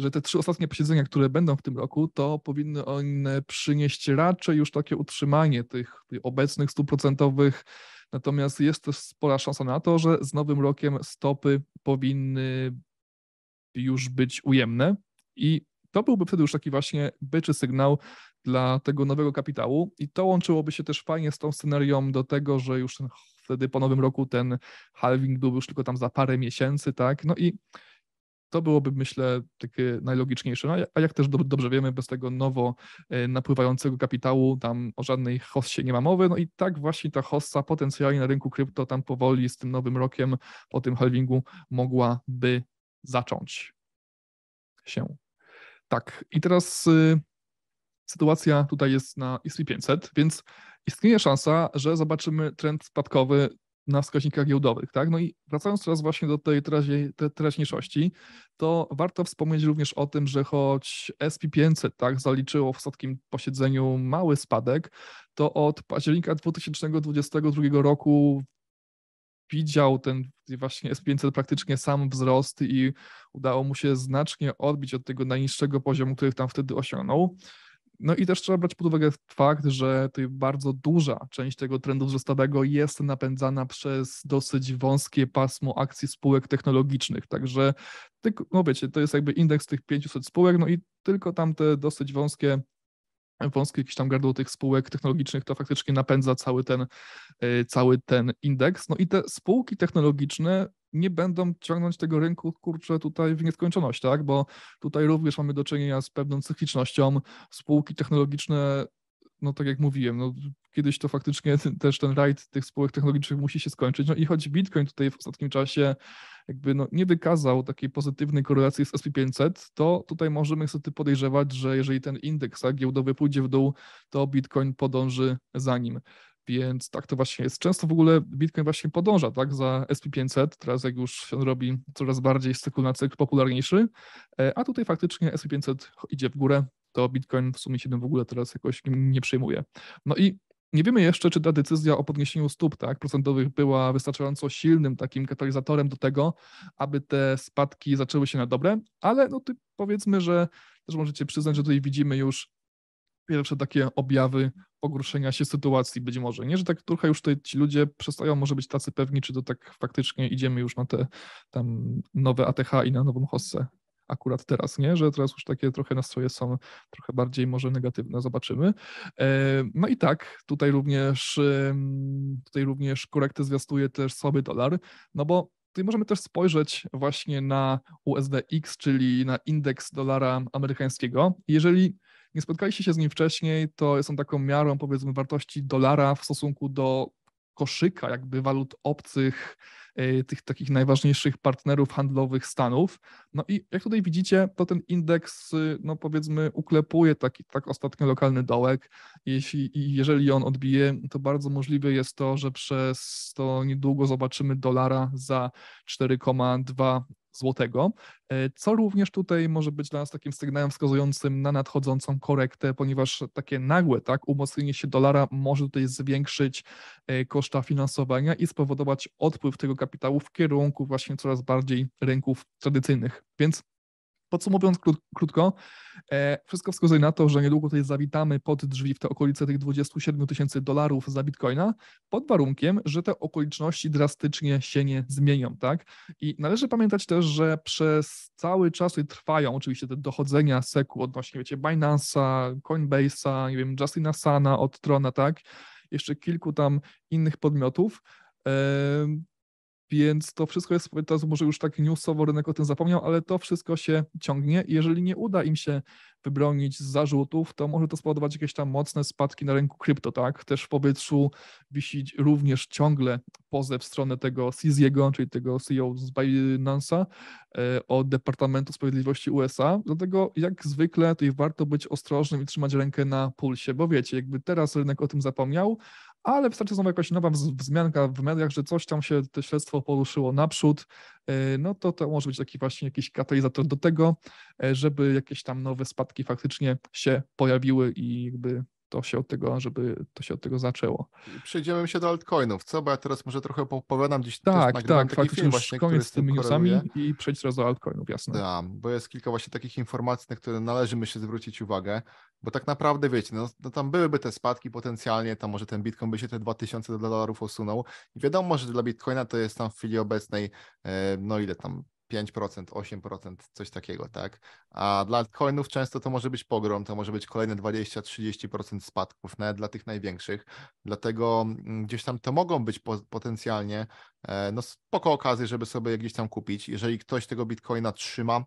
że te trzy ostatnie posiedzenia, które będą w tym roku, to powinny one przynieść raczej już takie utrzymanie tych, tych obecnych stuprocentowych Natomiast jest też spora szansa na to, że z nowym rokiem stopy powinny już być ujemne i to byłby wtedy już taki właśnie byczy sygnał dla tego nowego kapitału i to łączyłoby się też fajnie z tą scenarią do tego, że już wtedy po nowym roku ten halving byłby już tylko tam za parę miesięcy, tak? No i to byłoby, myślę, takie najlogiczniejsze. No, a jak też dobrze wiemy, bez tego nowo e, napływającego kapitału tam o żadnej hossie nie ma mowy. No i tak właśnie ta hossa potencjalnie na rynku krypto tam powoli z tym nowym rokiem, po tym halvingu mogłaby zacząć się. Tak, i teraz y, sytuacja tutaj jest na ISP 500, więc istnieje szansa, że zobaczymy trend spadkowy na wskaźnikach giełdowych. Tak? No i wracając teraz właśnie do tej teraźniejszości, to warto wspomnieć również o tym, że choć SP500 tak, zaliczyło w ostatnim posiedzeniu mały spadek, to od października 2022 roku widział ten właśnie sp 500 praktycznie sam wzrost i udało mu się znacznie odbić od tego najniższego poziomu, który tam wtedy osiągnął. No i też trzeba brać pod uwagę fakt, że to bardzo duża część tego trendu wzrostowego jest napędzana przez dosyć wąskie pasmo akcji spółek technologicznych. Także, no wiecie, to jest jakby indeks tych 500 spółek, no i tylko tam te dosyć wąskie wąskie jakieś tam gardło tych spółek technologicznych, to faktycznie napędza cały ten, e, cały ten indeks. No i te spółki technologiczne nie będą ciągnąć tego rynku, kurczę, tutaj w nieskończoność, tak? Bo tutaj również mamy do czynienia z pewną cyklicznością. Spółki technologiczne, no tak jak mówiłem, no, kiedyś to faktycznie też ten rajd tych spółek technologicznych musi się skończyć. No i choć Bitcoin tutaj w ostatnim czasie jakby no, nie wykazał takiej pozytywnej korelacji z SP500, to tutaj możemy niestety podejrzewać, że jeżeli ten indeks tak, giełdowy pójdzie w dół, to Bitcoin podąży za nim. Więc tak to właśnie jest. Często w ogóle Bitcoin właśnie podąża tak, za SP500, teraz jak już się robi coraz bardziej spekulacyjny, cykl popularniejszy, e, a tutaj faktycznie SP500 idzie w górę, to Bitcoin w sumie 7 w ogóle teraz jakoś nie przyjmuje. No i nie wiemy jeszcze, czy ta decyzja o podniesieniu stóp tak, procentowych była wystarczająco silnym takim katalizatorem do tego, aby te spadki zaczęły się na dobre, ale no, powiedzmy, że też możecie przyznać, że tutaj widzimy już pierwsze takie objawy pogorszenia się sytuacji być może. Nie, że tak trochę już tutaj ci ludzie przestają może być tacy pewni, czy to tak faktycznie idziemy już na te tam nowe ATH i na nową hossę akurat teraz, nie? Że teraz już takie trochę nastroje są trochę bardziej może negatywne, zobaczymy. E, no i tak, tutaj również tutaj również korektę zwiastuje też słaby dolar, no bo tutaj możemy też spojrzeć właśnie na USDX, czyli na indeks dolara amerykańskiego. Jeżeli nie spotkaliście się z nim wcześniej, to jest on taką miarą, powiedzmy, wartości dolara w stosunku do koszyka jakby walut obcych, e, tych takich najważniejszych partnerów handlowych Stanów. No i jak tutaj widzicie, to ten indeks, y, no powiedzmy, uklepuje taki tak ostatnio lokalny dołek. Jeśli, jeżeli on odbije, to bardzo możliwe jest to, że przez to niedługo zobaczymy dolara za 4,2 złotego, e, co również tutaj może być dla nas takim sygnałem wskazującym na nadchodzącą korektę, ponieważ takie nagłe tak, umocnienie się dolara może tutaj zwiększyć e, koszta finansowania i spowodować odpływ tego kapitału w kierunku właśnie coraz bardziej rynków tradycyjnych. Więc Podsumowując krót, krótko, e, wszystko wskazuje na to, że niedługo tutaj zawitamy pod drzwi w te okolice tych 27 tysięcy dolarów za bitcoina, pod warunkiem, że te okoliczności drastycznie się nie zmienią. tak? I należy pamiętać też, że przez cały czas trwają oczywiście te dochodzenia seku odnośnie, wiecie, Binance'a, Coinbase'a, nie wiem, Justina Sana od Trona, tak? Jeszcze kilku tam innych podmiotów. E, więc to wszystko jest, teraz może już tak newsowo rynek o tym zapomniał, ale to wszystko się ciągnie i jeżeli nie uda im się wybronić z zarzutów, to może to spowodować jakieś tam mocne spadki na rynku krypto, tak? Też w powietrzu wisi również ciągle pozew w stronę tego CZiego, czyli tego CEO z Binance'a e, od Departamentu Sprawiedliwości USA. Dlatego jak zwykle tutaj warto być ostrożnym i trzymać rękę na pulsie, bo wiecie, jakby teraz rynek o tym zapomniał, ale wystarczy znowu jakaś nowa wzmianka w mediach, że coś tam się, to śledztwo poruszyło naprzód, e, no to to może być taki właśnie jakiś katalizator do tego, e, żeby jakieś tam nowe spadki faktycznie się pojawiły i jakby to się od tego, żeby to się od tego zaczęło. Przejdziemy się do altcoinów, co? Bo ja teraz może trochę opowiadam gdzieś tak, też tak, tak faktycznie właśnie, koniec z tymi newsami i przejdź teraz do altcoinów, jasne. Da, bo jest kilka właśnie takich informacji, na które należy mi się zwrócić uwagę, bo tak naprawdę wiecie, no, no tam byłyby te spadki potencjalnie, tam może ten Bitcoin by się te 2000 dolarów osunął i wiadomo, że dla Bitcoina to jest tam w chwili obecnej, e, no ile tam, 5%, 8%, coś takiego, tak? A dla altcoinów często to może być pogrom, to może być kolejne 20-30% spadków, nawet dla tych największych. Dlatego mm, gdzieś tam to mogą być po, potencjalnie e, no spoko okazje, żeby sobie gdzieś tam kupić. Jeżeli ktoś tego bitcoina trzyma,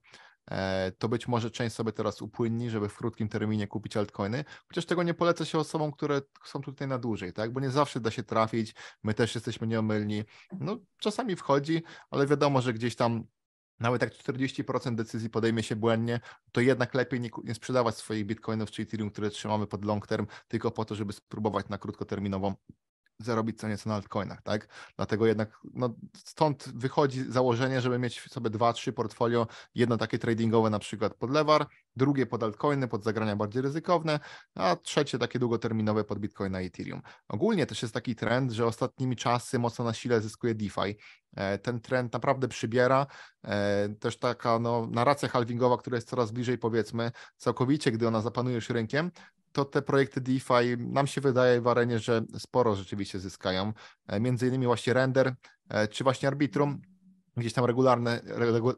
e, to być może część sobie teraz upłynni, żeby w krótkim terminie kupić altcoiny, chociaż tego nie poleca się osobom, które są tutaj na dłużej, tak? Bo nie zawsze da się trafić, my też jesteśmy nieomylni. No, czasami wchodzi, ale wiadomo, że gdzieś tam nawet jak 40% decyzji podejmie się błędnie, to jednak lepiej nie, nie, sprzedawać swoich bitcoinów czy Ethereum, które trzymamy pod long term, tylko po to, żeby spróbować na krótkoterminową zarobić co nieco na altcoinach, tak? Dlatego jednak no, stąd wychodzi założenie, żeby mieć sobie dwa, trzy portfolio, jedno takie tradingowe na przykład pod lewar, drugie pod altcoiny, pod zagrania bardziej ryzykowne, a trzecie takie długoterminowe pod Bitcoina i Ethereum. Ogólnie też jest taki trend, że ostatnimi czasy mocno na sile zyskuje DeFi. E, ten trend naprawdę przybiera. E, też taka no, narracja halvingowa, która jest coraz bliżej powiedzmy całkowicie, gdy ona zapanuje już rynkiem, to te projekty DeFi nam się wydaje w arenie, że sporo rzeczywiście zyskają. E, między innymi właśnie Render e, czy właśnie Arbitrum gdzieś tam regularne,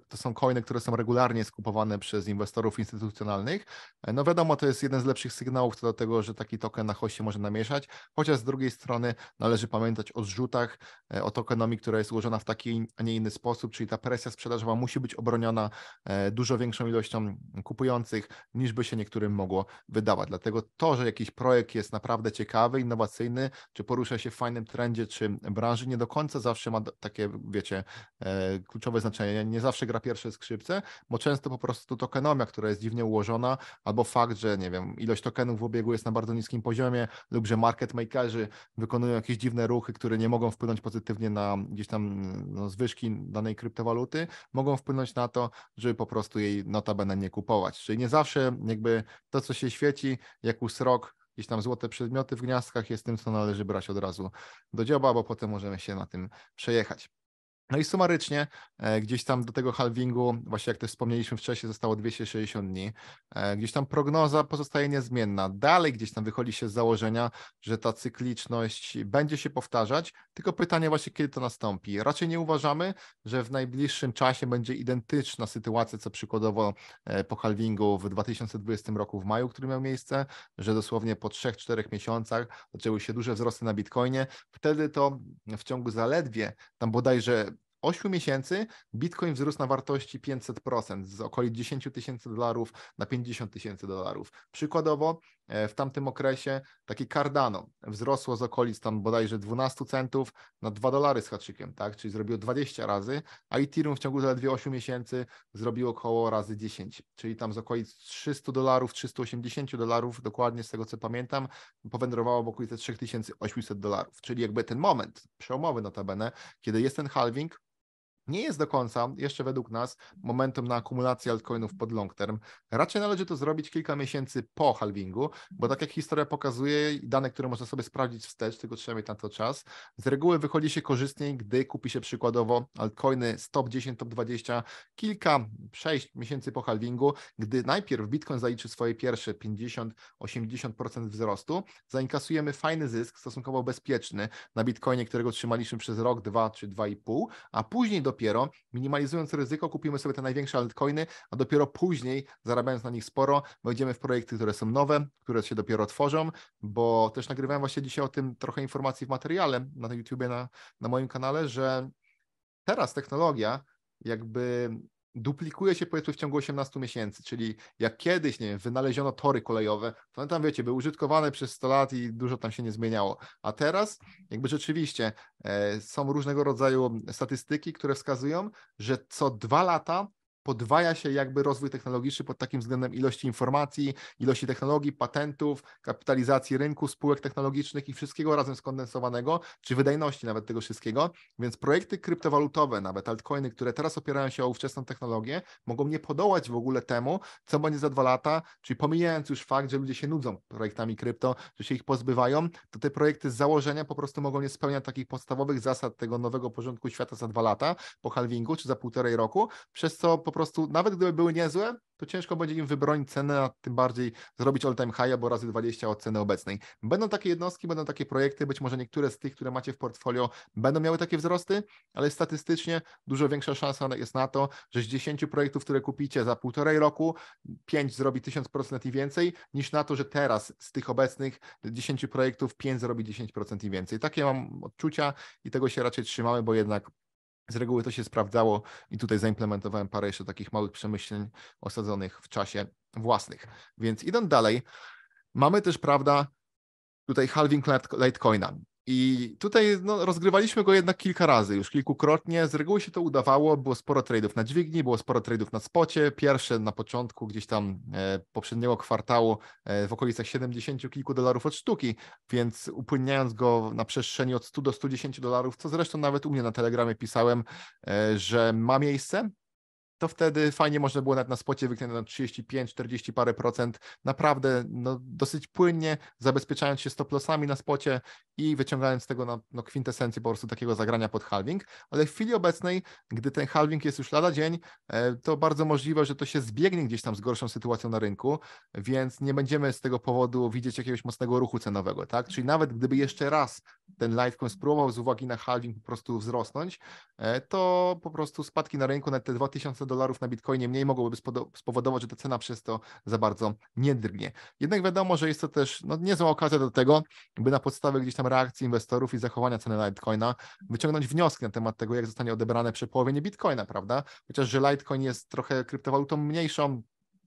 to są coiny, które są regularnie skupowane przez inwestorów instytucjonalnych. No wiadomo, to jest jeden z lepszych sygnałów co do tego, że taki token na hoście może namieszać, chociaż z drugiej strony należy pamiętać o zrzutach, e, o tokenomii, która jest ułożona w taki, a nie inny sposób, czyli ta presja sprzedażowa musi być obroniona e, dużo większą ilością kupujących, niż by się niektórym mogło wydawać. Dlatego to, że jakiś projekt jest naprawdę ciekawy, innowacyjny, czy porusza się w fajnym trendzie, czy branży, nie do końca zawsze ma takie, wiecie, e, kluczowe znaczenie. Nie zawsze gra pierwsze skrzypce, bo często po prostu tokenomia, która jest dziwnie ułożona, albo fakt, że nie wiem, ilość tokenów w obiegu jest na bardzo niskim poziomie, lub że market makerzy wykonują jakieś dziwne ruchy, które nie mogą wpłynąć pozytywnie na gdzieś tam no, zwyżki danej kryptowaluty, mogą wpłynąć na to, żeby po prostu jej notabene nie kupować. Czyli nie zawsze jakby to, co się świeci, jak u srok, gdzieś tam złote przedmioty w gniazdkach jest tym, co należy brać od razu do dzioba, bo potem możemy się na tym przejechać. No i sumarycznie e, gdzieś tam do tego halvingu, właśnie jak też wspomnieliśmy wcześniej, zostało 260 dni. E, gdzieś tam prognoza pozostaje niezmienna. Dalej gdzieś tam wychodzi się z założenia, że ta cykliczność będzie się powtarzać, tylko pytanie właśnie, kiedy to nastąpi. Raczej nie uważamy, że w najbliższym czasie będzie identyczna sytuacja, co przykładowo e, po halvingu w 2020 roku w maju, który miał miejsce, że dosłownie po 3-4 miesiącach zaczęły się duże wzrosty na Bitcoinie. Wtedy to w ciągu zaledwie tam bodajże 8 miesięcy Bitcoin wzrósł na wartości 500%, z okolic 10 tysięcy dolarów na 50 tysięcy dolarów. Przykładowo e, w tamtym okresie taki Cardano wzrosło z okolic tam bodajże 12 centów na 2 dolary z haczykiem, tak? czyli zrobiło 20 razy, a Ethereum w ciągu zaledwie 8 miesięcy zrobiło około razy 10, czyli tam z okolic 300 dolarów, 380 dolarów, dokładnie z tego co pamiętam, powędrowało w okolice 3800 dolarów, czyli jakby ten moment przełomowy notabene, kiedy jest ten halving, nie jest do końca, jeszcze według nas, momentem na akumulację altcoinów pod long term. Raczej należy to zrobić kilka miesięcy po halvingu, bo tak jak historia pokazuje i dane, które można sobie sprawdzić wstecz, tylko trzeba mieć na to czas, z reguły wychodzi się korzystniej, gdy kupi się przykładowo altcoiny stop 10, top 20, kilka, 6 miesięcy po halvingu, gdy najpierw Bitcoin zaliczy swoje pierwsze 50-80% wzrostu, zainkasujemy fajny zysk, stosunkowo bezpieczny na Bitcoinie, którego trzymaliśmy przez rok, dwa czy dwa i pół, a później do dopiero, minimalizując ryzyko, kupimy sobie te największe altcoiny, a dopiero później, zarabiając na nich sporo, wejdziemy w projekty, które są nowe, które się dopiero tworzą, bo też nagrywałem właśnie dzisiaj o tym trochę informacji w materiale na YouTubie, na, na moim kanale, że teraz technologia jakby duplikuje się powiedzmy w ciągu 18 miesięcy, czyli jak kiedyś, nie wiem, wynaleziono tory kolejowe, to one tam, wiecie, były użytkowane przez 100 lat i dużo tam się nie zmieniało. A teraz jakby rzeczywiście e, są różnego rodzaju statystyki, które wskazują, że co dwa lata podwaja się jakby rozwój technologiczny pod takim względem ilości informacji, ilości technologii, patentów, kapitalizacji rynku, spółek technologicznych i wszystkiego razem skondensowanego, czy wydajności nawet tego wszystkiego. Więc projekty kryptowalutowe, nawet altcoiny, które teraz opierają się o ówczesną technologię, mogą nie podołać w ogóle temu, co będzie za dwa lata, czyli pomijając już fakt, że ludzie się nudzą projektami krypto, że się ich pozbywają, to te projekty z założenia po prostu mogą nie spełniać takich podstawowych zasad tego nowego porządku świata za dwa lata po halvingu czy za półtorej roku, przez co po prostu, nawet gdyby były niezłe, to ciężko będzie im wybronić cenę, a tym bardziej zrobić all-time high bo razy 20 od ceny obecnej. Będą takie jednostki, będą takie projekty, być może niektóre z tych, które macie w portfolio, będą miały takie wzrosty, ale statystycznie dużo większa szansa jest na to, że z 10 projektów, które kupicie za półtorej roku, 5 zrobi 1000% i więcej, niż na to, że teraz z tych obecnych 10 projektów 5 zrobi 10% i więcej. Takie mam odczucia i tego się raczej trzymamy, bo jednak z reguły to się sprawdzało i tutaj zaimplementowałem parę jeszcze takich małych przemyśleń osadzonych w czasie własnych. Więc idąc dalej, mamy też, prawda, tutaj halving Litecoina. I tutaj no, rozgrywaliśmy go jednak kilka razy, już kilkukrotnie. Z reguły się to udawało, było sporo tradeów na dźwigni, było sporo tradeów na spocie. Pierwsze na początku gdzieś tam e, poprzedniego kwartału e, w okolicach 70 kilku dolarów od sztuki, więc upłynniając go na przestrzeni od 100 do 110 dolarów, co zresztą nawet u mnie na Telegramie pisałem, e, że ma miejsce, to wtedy fajnie można było nawet na spocie wykręcić na 35, 40 parę procent, naprawdę no, dosyć płynnie, zabezpieczając się stop lossami na spocie i wyciągając z tego na, no, no, kwintesencję po prostu takiego zagrania pod halving, ale w chwili obecnej, gdy ten halving jest już lada dzień, e, to bardzo możliwe, że to się zbiegnie gdzieś tam z gorszą sytuacją na rynku, więc nie będziemy z tego powodu widzieć jakiegoś mocnego ruchu cenowego, tak? Czyli nawet gdyby jeszcze raz ten Litecoin spróbował z uwagi na halving po prostu wzrosnąć, e, to po prostu spadki na rynku na te 2000 dolarów na bitcoinie mniej mogłoby spowodować, że ta cena przez to za bardzo nie drgnie. Jednak wiadomo, że jest to też no, niezła okazja do tego, by na podstawie gdzieś tam reakcji inwestorów i zachowania ceny Litecoina wyciągnąć wnioski na temat tego, jak zostanie odebrane przepołowienie bitcoina, prawda? Chociaż, że Litecoin jest trochę kryptowalutą mniejszą,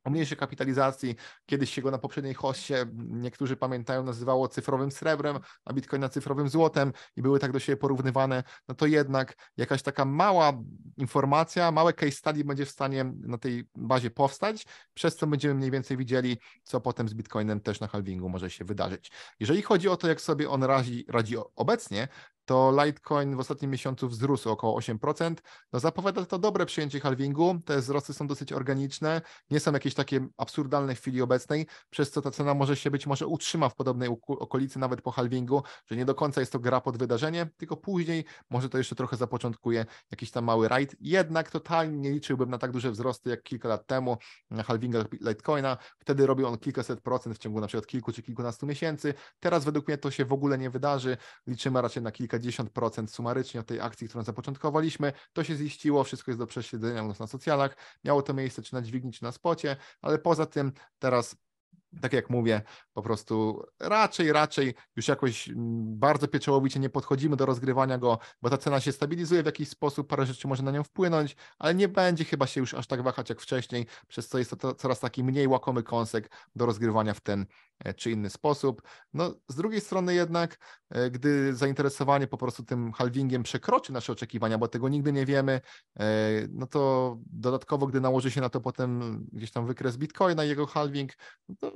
o mniejszej kapitalizacji. Kiedyś się go na poprzedniej hoście, niektórzy pamiętają, nazywało cyfrowym srebrem, a bitcoina cyfrowym złotem i były tak do siebie porównywane. No to jednak jakaś taka mała informacja, małe case study będzie w stanie na tej bazie powstać, przez co będziemy mniej więcej widzieli, co potem z bitcoinem też na halvingu może się wydarzyć. Jeżeli chodzi o to, jak sobie on radzi, radzi obecnie, to Litecoin w ostatnim miesiącu wzrósł około 8%. No zapowiada to dobre przyjęcie halvingu, te wzrosty są dosyć organiczne, nie są jakieś takie absurdalne w chwili obecnej, przez co ta cena może się być może utrzyma w podobnej okolicy nawet po halvingu, że nie do końca jest to gra pod wydarzenie, tylko później może to jeszcze trochę zapoczątkuje jakiś tam mały rajd. Jednak totalnie nie liczyłbym na tak duże wzrosty jak kilka lat temu na halvinga Litecoina. Wtedy robił on kilkaset procent w ciągu na przykład kilku czy kilkunastu miesięcy. Teraz według mnie to się w ogóle nie wydarzy. Liczymy raczej na kilka kilkadziesiąt procent sumarycznie od tej akcji, którą zapoczątkowaliśmy. To się ziściło, wszystko jest do prześledzenia u nas na socjalach. Miało to miejsce czy na dźwigni, czy na spocie, ale poza tym teraz tak jak mówię, po prostu raczej, raczej już jakoś mm, bardzo pieczołowicie nie podchodzimy do rozgrywania go, bo ta cena się stabilizuje w jakiś sposób, parę rzeczy może na nią wpłynąć, ale nie będzie chyba się już aż tak wahać jak wcześniej, przez co jest to coraz taki mniej łakomy kąsek do rozgrywania w ten e, czy inny sposób. No, z drugiej strony jednak, e, gdy zainteresowanie po prostu tym halvingiem przekroczy nasze oczekiwania, bo tego nigdy nie wiemy, e, no to dodatkowo, gdy nałoży się na to potem gdzieś tam wykres Bitcoina i jego halving, no to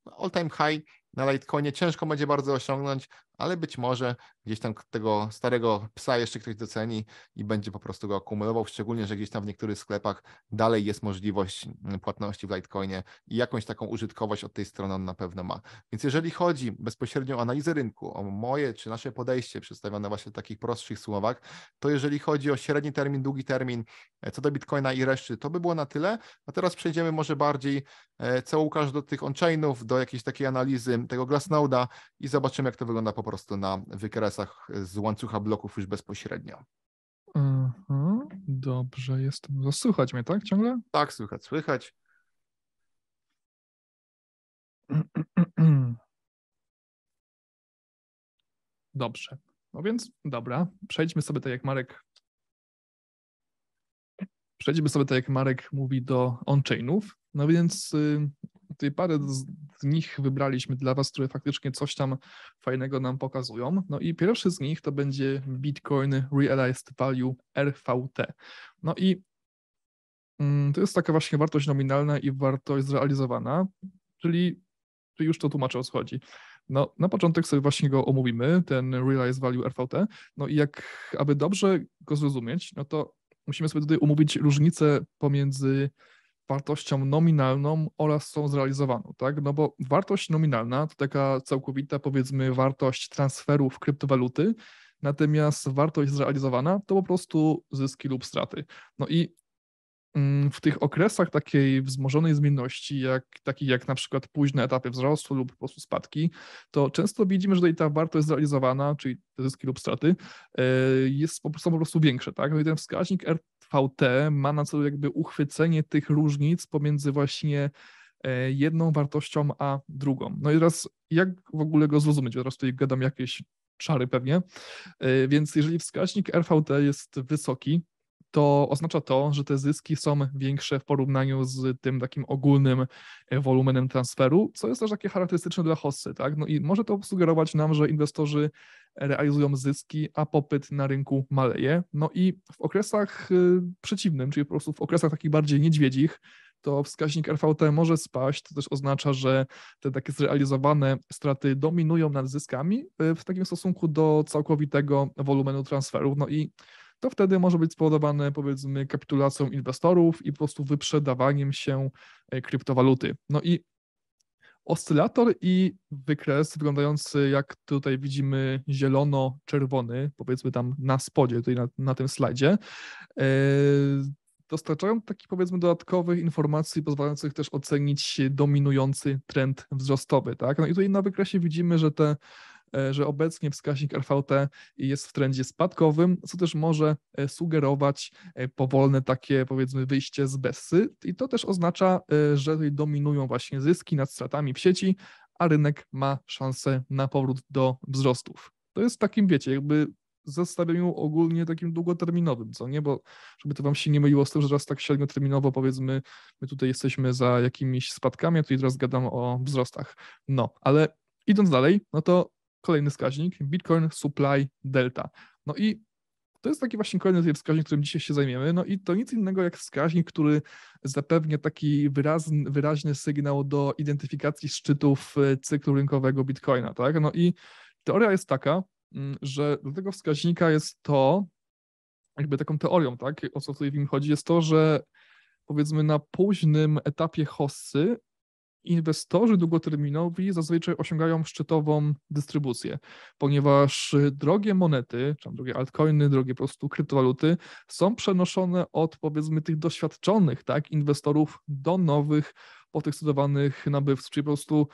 all time high na Litecoinie ciężko będzie bardzo osiągnąć, ale być może gdzieś tam tego starego psa jeszcze ktoś doceni i będzie po prostu go akumulował, szczególnie, że gdzieś tam w niektórych sklepach dalej jest możliwość mm, płatności w Litecoinie i jakąś taką użytkowość od tej strony on na pewno ma. Więc jeżeli chodzi bezpośrednio o analizę rynku, o moje czy nasze podejście przedstawione właśnie w takich prostszych słowach, to jeżeli chodzi o średni termin, długi termin, e, co do Bitcoina i reszty, to by było na tyle, a teraz przejdziemy może bardziej, e, co Łukasz, do tych on-chainów, do jakiejś takiej analizy tego Glassnoda i zobaczymy, jak to wygląda po prostu na wykresach z łańcucha bloków już bezpośrednio. Mhm, dobrze, jestem. No, słychać mnie, tak, ciągle? Tak, słychać, słychać. <clears throat> Dobrze. No więc, dobra, przejdźmy sobie tak jak Marek. Przejdźmy sobie tak jak Marek mówi do on-chainów. No więc y, Tutaj parę z nich wybraliśmy dla Was, które faktycznie coś tam fajnego nam pokazują. No i pierwszy z nich to będzie Bitcoin Realized Value RVT. No i mm, to jest taka właśnie wartość nominalna i wartość zrealizowana, czyli, czyli już to tłumaczę o co chodzi. No, na początek sobie właśnie go omówimy, ten Realized Value RVT. No i jak, aby dobrze go zrozumieć, no to musimy sobie tutaj omówić różnicę pomiędzy wartością nominalną oraz tą zrealizowaną, tak? No bo wartość nominalna to taka całkowita, powiedzmy, wartość transferów kryptowaluty, natomiast wartość zrealizowana to po prostu zyski lub straty. No i Mm, w tych okresach takiej wzmożonej zmienności, jak, takich jak na przykład późne etapy wzrostu lub po prostu spadki, to często widzimy, że ta wartość zrealizowana, czyli te zyski lub straty, e, jest, prostu po prostu większe. Tak? No i ten wskaźnik RVT ma na celu jakby uchwycenie tych różnic pomiędzy właśnie e, jedną wartością a drugą. No i teraz jak w ogóle go zrozumieć? Teraz tutaj gadam jakieś czary pewnie. E, więc jeżeli wskaźnik RVT jest wysoki, to oznacza to, że te zyski są większe w porównaniu z tym takim ogólnym e, wolumenem transferu, co jest też takie charakterystyczne dla Hossy, tak? No i może to sugerować nam, że inwestorzy realizują zyski, a popyt na rynku maleje. No i w okresach y, przeciwnym, czyli po prostu w okresach takich bardziej niedźwiedzich, to wskaźnik RVT może spaść. To też oznacza, że te takie zrealizowane straty dominują nad zyskami y, w takim stosunku do całkowitego wolumenu transferów. No i to wtedy może być spowodowane powiedzmy kapitulacją inwestorów i po prostu wyprzedawaniem się e, kryptowaluty. No i oscylator i wykres wyglądający jak tutaj widzimy zielono-czerwony, powiedzmy tam na spodzie, tutaj na, na tym slajdzie, e, dostarczają takich powiedzmy dodatkowych informacji pozwalających też ocenić dominujący trend wzrostowy. Tak? No i tutaj na wykresie widzimy, że te E, że obecnie wskaźnik RVT jest w trendzie spadkowym, co też może e, sugerować e, powolne takie powiedzmy wyjście z bessy i to też oznacza, że dominują właśnie zyski nad stratami w sieci, a rynek ma szansę na powrót do wzrostów. To jest takim, wiecie, jakby zestawieniu ogólnie takim długoterminowym, co nie? Bo żeby to wam się nie myliło z tym, że raz tak średnioterminowo powiedzmy, my tutaj jesteśmy za jakimiś spadkami, a tutaj teraz gadam o wzrostach. No, ale idąc dalej, no to kolejny wskaźnik, Bitcoin Supply Delta. No i to jest taki właśnie kolejny wskaźnik, którym dzisiaj się zajmiemy. No i to nic innego jak wskaźnik, który zapewnia taki wyrazny, wyraźny sygnał do identyfikacji szczytów e, cyklu rynkowego Bitcoina. Tak? No i teoria jest taka, mm, że do tego wskaźnika jest to, jakby taką teorią, tak, o co tutaj w nim chodzi, jest to, że powiedzmy na późnym etapie hossy inwestorzy długoterminowi zazwyczaj osiągają szczytową dystrybucję, ponieważ drogie monety, czy drogie altcoiny, drogie po prostu kryptowaluty są przenoszone od powiedzmy tych doświadczonych tak, inwestorów do nowych, potekstowanych nabywców, czyli po prostu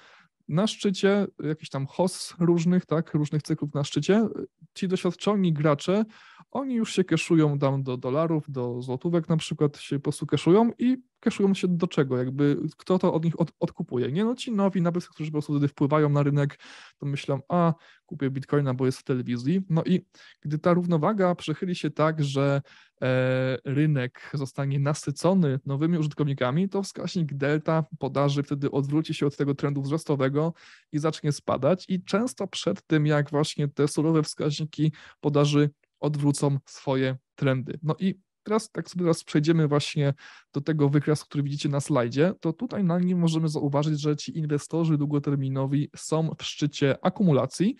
na szczycie jakiś tam host różnych, tak, różnych cyklików na szczycie, ci doświadczoni gracze oni już się keszują tam do dolarów, do złotówek na przykład się po prostu keszują i keszują się do czego? Jakby kto to od nich od, odkupuje? Nie no ci nowi nabywcy, którzy po prostu wtedy wpływają na rynek, to myślą, a kupię bitcoina, bo jest w telewizji. No i gdy ta równowaga przechyli się tak, że e, rynek zostanie nasycony nowymi użytkownikami, to wskaźnik delta podaży wtedy odwróci się od tego trendu wzrostowego i zacznie spadać. I często przed tym, jak właśnie te surowe wskaźniki podaży odwrócą swoje trendy. No i teraz, tak sobie teraz przejdziemy właśnie do tego wykresu, który widzicie na slajdzie, to tutaj na nim możemy zauważyć, że ci inwestorzy długoterminowi są w szczycie akumulacji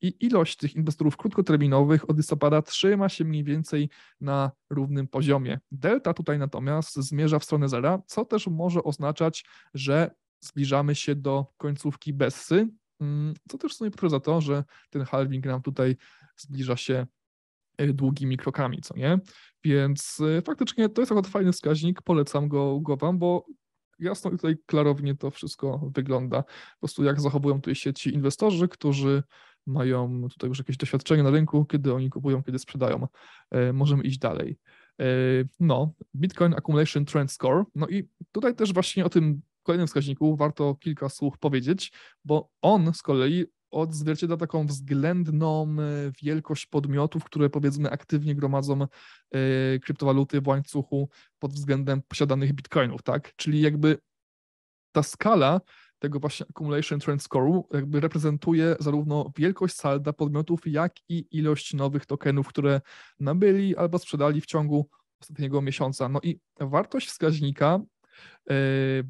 i ilość tych inwestorów krótkoterminowych od listopada trzyma się mniej więcej na równym poziomie. Delta tutaj natomiast zmierza w stronę zera, co też może oznaczać, że zbliżamy się do końcówki Bessy, mm, co też w sumie potwierdza to, że ten halving nam tutaj zbliża się E, długimi krokami, co nie? Więc e, faktycznie to jest akurat fajny wskaźnik, polecam go, go Wam, bo jasno tutaj klarownie to wszystko wygląda. Po prostu jak zachowują tutaj sieci inwestorzy, którzy mają tutaj już jakieś doświadczenie na rynku, kiedy oni kupują, kiedy sprzedają. E, możemy iść dalej. No, Bitcoin Accumulation Trend Score. No i tutaj też właśnie o tym kolejnym wskaźniku warto kilka słów powiedzieć, bo on z kolei odzwierciedla taką względną e, wielkość podmiotów, które powiedzmy aktywnie gromadzą e, kryptowaluty w łańcuchu pod względem posiadanych bitcoinów, tak? Czyli jakby ta skala tego właśnie Accumulation Trend Score'u jakby reprezentuje zarówno wielkość salda podmiotów, jak i ilość nowych tokenów, które nabyli albo sprzedali w ciągu ostatniego miesiąca. No i wartość wskaźnika E,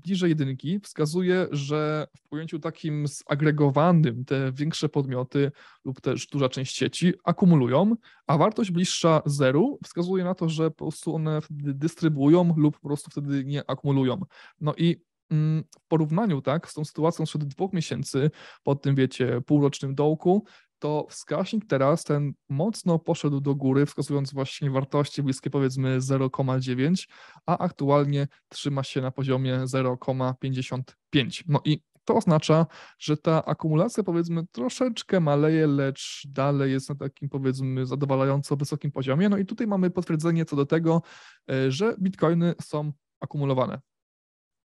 bliżej jedynki wskazuje, że w pojęciu takim zagregowanym te większe podmioty lub też duża część sieci akumulują, a wartość bliższa zeru wskazuje na to, że po prostu one wtedy dystrybuują lub po prostu wtedy nie akumulują. No i mm, w porównaniu tak, z tą sytuacją sprzed dwóch miesięcy, po tym wiecie, półrocznym dołku, to wskaźnik teraz ten mocno poszedł do góry, wskazując właśnie wartości bliskie powiedzmy 0,9, a aktualnie trzyma się na poziomie 0,55. No i to oznacza, że ta akumulacja powiedzmy troszeczkę maleje, lecz dalej jest na takim powiedzmy zadowalająco wysokim poziomie. No i tutaj mamy potwierdzenie co do tego, e, że bitcoiny są akumulowane.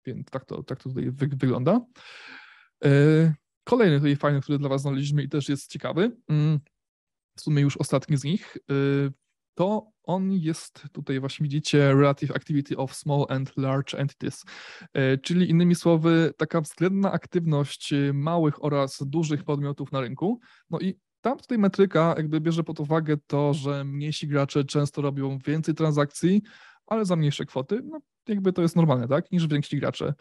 Więc tak to, tak to tutaj wygląda. E, Kolejny tutaj fajny, który dla Was znaleźliśmy i też jest ciekawy, mm, w sumie już ostatni z nich, y, to on jest tutaj właśnie widzicie Relative Activity of Small and Large Entities, y, czyli innymi słowy taka względna aktywność y, małych oraz dużych podmiotów na rynku. No i tam tutaj metryka jakby bierze pod uwagę to, że mniejsi gracze często robią więcej transakcji, ale za mniejsze kwoty, no jakby to jest normalne, tak, niż więksi gracze.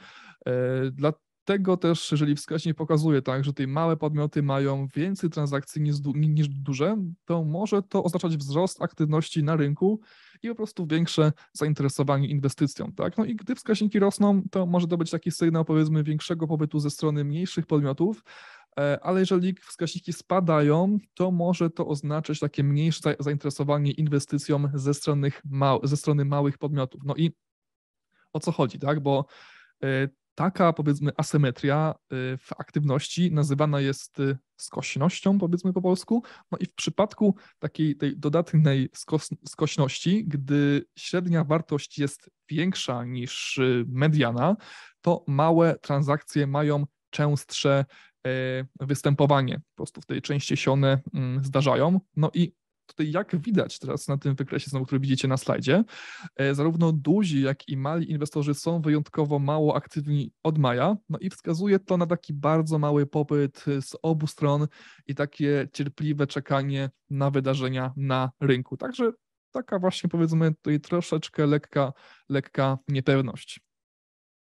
Dla Dlatego też, jeżeli wskaźnik pokazuje tak, że te małe podmioty mają więcej transakcji niż, du niż duże, to może to oznaczać wzrost aktywności na rynku i po prostu większe zainteresowanie inwestycją. Tak? No i gdy wskaźniki rosną, to może to być taki sygnał powiedzmy większego popytu ze strony mniejszych podmiotów, e, ale jeżeli wskaźniki spadają, to może to oznaczać takie mniejsze zainteresowanie inwestycją ze strony, ze strony małych podmiotów. No i o co chodzi, tak? Bo e, taka powiedzmy asymetria y, w aktywności nazywana jest y, skośnością, powiedzmy po polsku. No i w przypadku takiej tej dodatnej skos skośności, gdy średnia wartość jest większa niż y, mediana, to małe transakcje mają częstsze występowanie. Po prostu w tej części się one mm, zdarzają. No i tutaj jak widać teraz na tym wykresie, znowu, który widzicie na slajdzie, e, zarówno duzi, jak i mali inwestorzy są wyjątkowo mało aktywni od maja, no i wskazuje to na taki bardzo mały popyt e, z obu stron i takie cierpliwe czekanie na wydarzenia na rynku. Także taka właśnie powiedzmy tutaj troszeczkę lekka, lekka niepewność.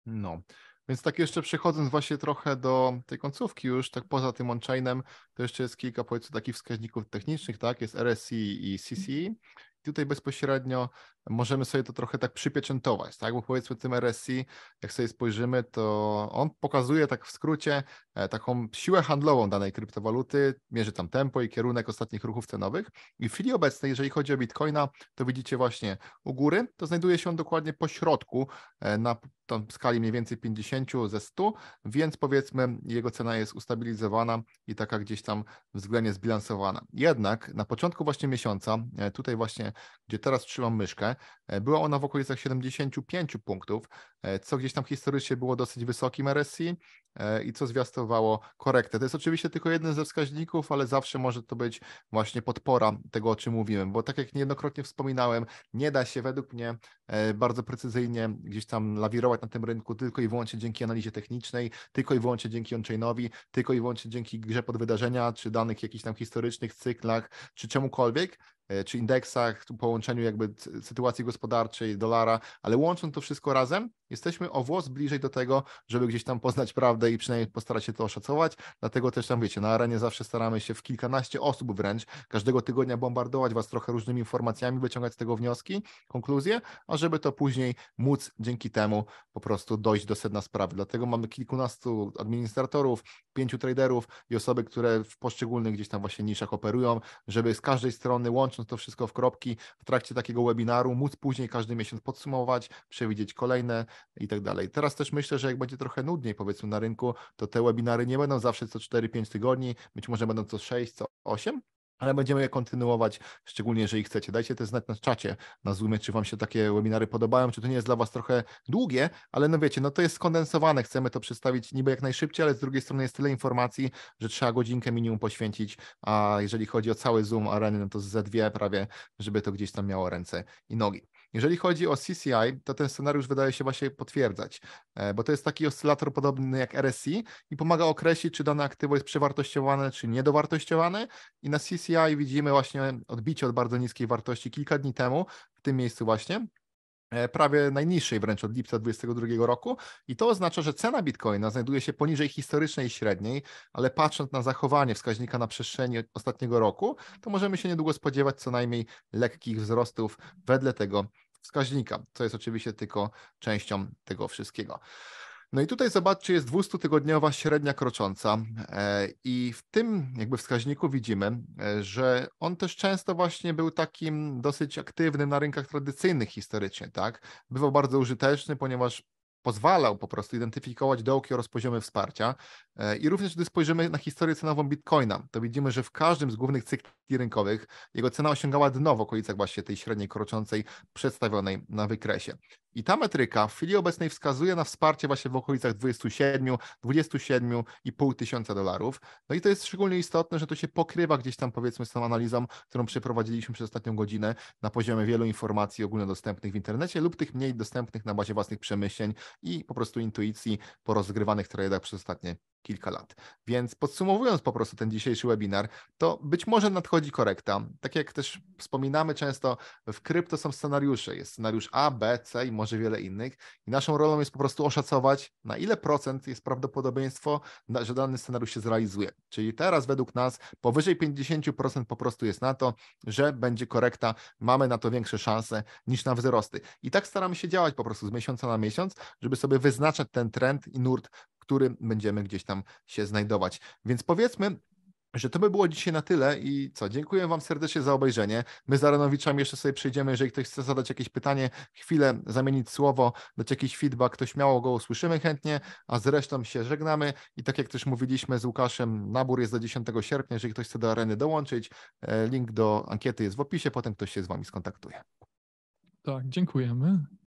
No. Więc tak jeszcze przechodząc właśnie trochę do tej końcówki już, tak poza tym on-chainem, to jeszcze jest kilka powiedzmy takich wskaźników technicznych, tak, jest RSI i CCI tutaj bezpośrednio możemy sobie to trochę tak przypieczętować, tak? Bo powiedzmy tym RSI, jak sobie spojrzymy, to on pokazuje tak w skrócie e, taką siłę handlową danej kryptowaluty, mierzy tam tempo i kierunek ostatnich ruchów cenowych. I w chwili obecnej, jeżeli chodzi o Bitcoina, to widzicie właśnie u góry, to znajduje się on dokładnie po środku e, na tam skali mniej więcej 50 ze 100, więc powiedzmy jego cena jest ustabilizowana i taka gdzieś tam względnie zbilansowana. Jednak na początku właśnie miesiąca, e, tutaj właśnie gdzie teraz trzymam myszkę, e, była ona w okolicach 75 punktów, e, co gdzieś tam historycznie było dosyć wysokim RSI e, i co zwiastowało korektę. To jest oczywiście tylko jeden ze wskaźników, ale zawsze może to być właśnie podpora tego, o czym mówiłem, bo tak jak niejednokrotnie wspominałem, nie da się według mnie bardzo precyzyjnie gdzieś tam lawirować na tym rynku tylko i wyłącznie dzięki analizie technicznej, tylko i wyłącznie dzięki on-chainowi, tylko i wyłącznie dzięki grze pod wydarzenia, czy danych jakichś tam historycznych cyklach, czy czemukolwiek, E, czy indeksach, połączeniu jakby sytuacji gospodarczej, dolara, ale łącząc to wszystko razem, jesteśmy o włos bliżej do tego, żeby gdzieś tam poznać prawdę i przynajmniej postarać się to oszacować. Dlatego też tam wiecie, na arenie zawsze staramy się w kilkanaście osób wręcz każdego tygodnia bombardować Was trochę różnymi informacjami, wyciągać z tego wnioski, konkluzje, a żeby to później móc dzięki temu po prostu dojść do sedna sprawy. Dlatego mamy kilkunastu administratorów, pięciu traderów i osoby, które w poszczególnych gdzieś tam właśnie niszach operują, żeby z każdej strony łącząc to wszystko w kropki, w trakcie takiego webinaru, móc później każdy miesiąc podsumować, przewidzieć kolejne i tak dalej. Teraz też myślę, że jak będzie trochę nudniej, powiedzmy, na rynku, to te webinary nie będą zawsze co 4-5 tygodni, być może będą co 6, co 8, ale będziemy je kontynuować, szczególnie jeżeli chcecie. Dajcie też znać na czacie na Zoomie, czy Wam się takie webinary podobają, czy to nie jest dla Was trochę długie, ale no wiecie, no to jest skondensowane, chcemy to przedstawić niby jak najszybciej, ale z drugiej strony jest tyle informacji, że trzeba godzinkę minimum poświęcić, a jeżeli chodzi o cały Zoom areny, no to ze dwie prawie, żeby to gdzieś tam miało ręce i nogi. Jeżeli chodzi o CCI, to ten scenariusz wydaje się właśnie potwierdzać, e, bo to jest taki oscylator podobny jak RSI i pomaga określić, czy dane aktywo jest przewartościowane, czy niedowartościowane. I na CCI widzimy właśnie odbicie od bardzo niskiej wartości kilka dni temu, w tym miejscu właśnie. E, prawie najniższej wręcz od lipca 2022 roku i to oznacza, że cena bitcoina znajduje się poniżej historycznej średniej, ale patrząc na zachowanie wskaźnika na przestrzeni ostatniego roku, to możemy się niedługo spodziewać co najmniej lekkich wzrostów wedle tego wskaźnika, co jest oczywiście tylko częścią tego wszystkiego. No i tutaj zobaczcie, jest 200-tygodniowa średnia krocząca e, i w tym jakby wskaźniku widzimy, e, że on też często właśnie był takim dosyć aktywnym na rynkach tradycyjnych historycznie, tak? Bywał bardzo użyteczny, ponieważ pozwalał po prostu identyfikować dołki oraz poziomy wsparcia. E, I również gdy spojrzymy na historię cenową Bitcoina, to widzimy, że w każdym z głównych cykli rynkowych jego cena osiągała dno w okolicach właśnie tej średniej kroczącej przedstawionej na wykresie. I ta metryka w chwili obecnej wskazuje na wsparcie właśnie w okolicach 27, 27,5 tysiąca dolarów. No i to jest szczególnie istotne, że to się pokrywa gdzieś tam powiedzmy z tą analizą, którą przeprowadziliśmy przez ostatnią godzinę na poziomie wielu informacji ogólnodostępnych w internecie lub tych mniej dostępnych na bazie własnych przemyśleń i po prostu intuicji po rozgrywanych traderach przez ostatnie kilka lat. Więc podsumowując po prostu ten dzisiejszy webinar, to być może nadchodzi korekta. Tak jak też wspominamy często, w krypto są scenariusze. Jest scenariusz A, B, C i może wiele innych. I naszą rolą jest po prostu oszacować, na ile procent jest prawdopodobieństwo, że dany scenariusz się zrealizuje. Czyli teraz według nas powyżej 50% po prostu jest na to, że będzie korekta. Mamy na to większe szanse niż na wzrosty. I tak staramy się działać po prostu z miesiąca na miesiąc, żeby sobie wyznaczać ten trend i nurt którym będziemy gdzieś tam się znajdować. Więc powiedzmy, że to by było dzisiaj na tyle i co, dziękuję Wam serdecznie za obejrzenie. My z Aronowiczem jeszcze sobie przyjdziemy, jeżeli ktoś chce zadać jakieś pytanie, chwilę zamienić słowo, dać jakiś feedback, to śmiało go usłyszymy chętnie, a zresztą się żegnamy i tak jak też mówiliśmy z Łukaszem, nabór jest do 10 sierpnia, jeżeli ktoś chce do areny dołączyć, e, link do ankiety jest w opisie, potem ktoś się z Wami skontaktuje. Tak, dziękujemy.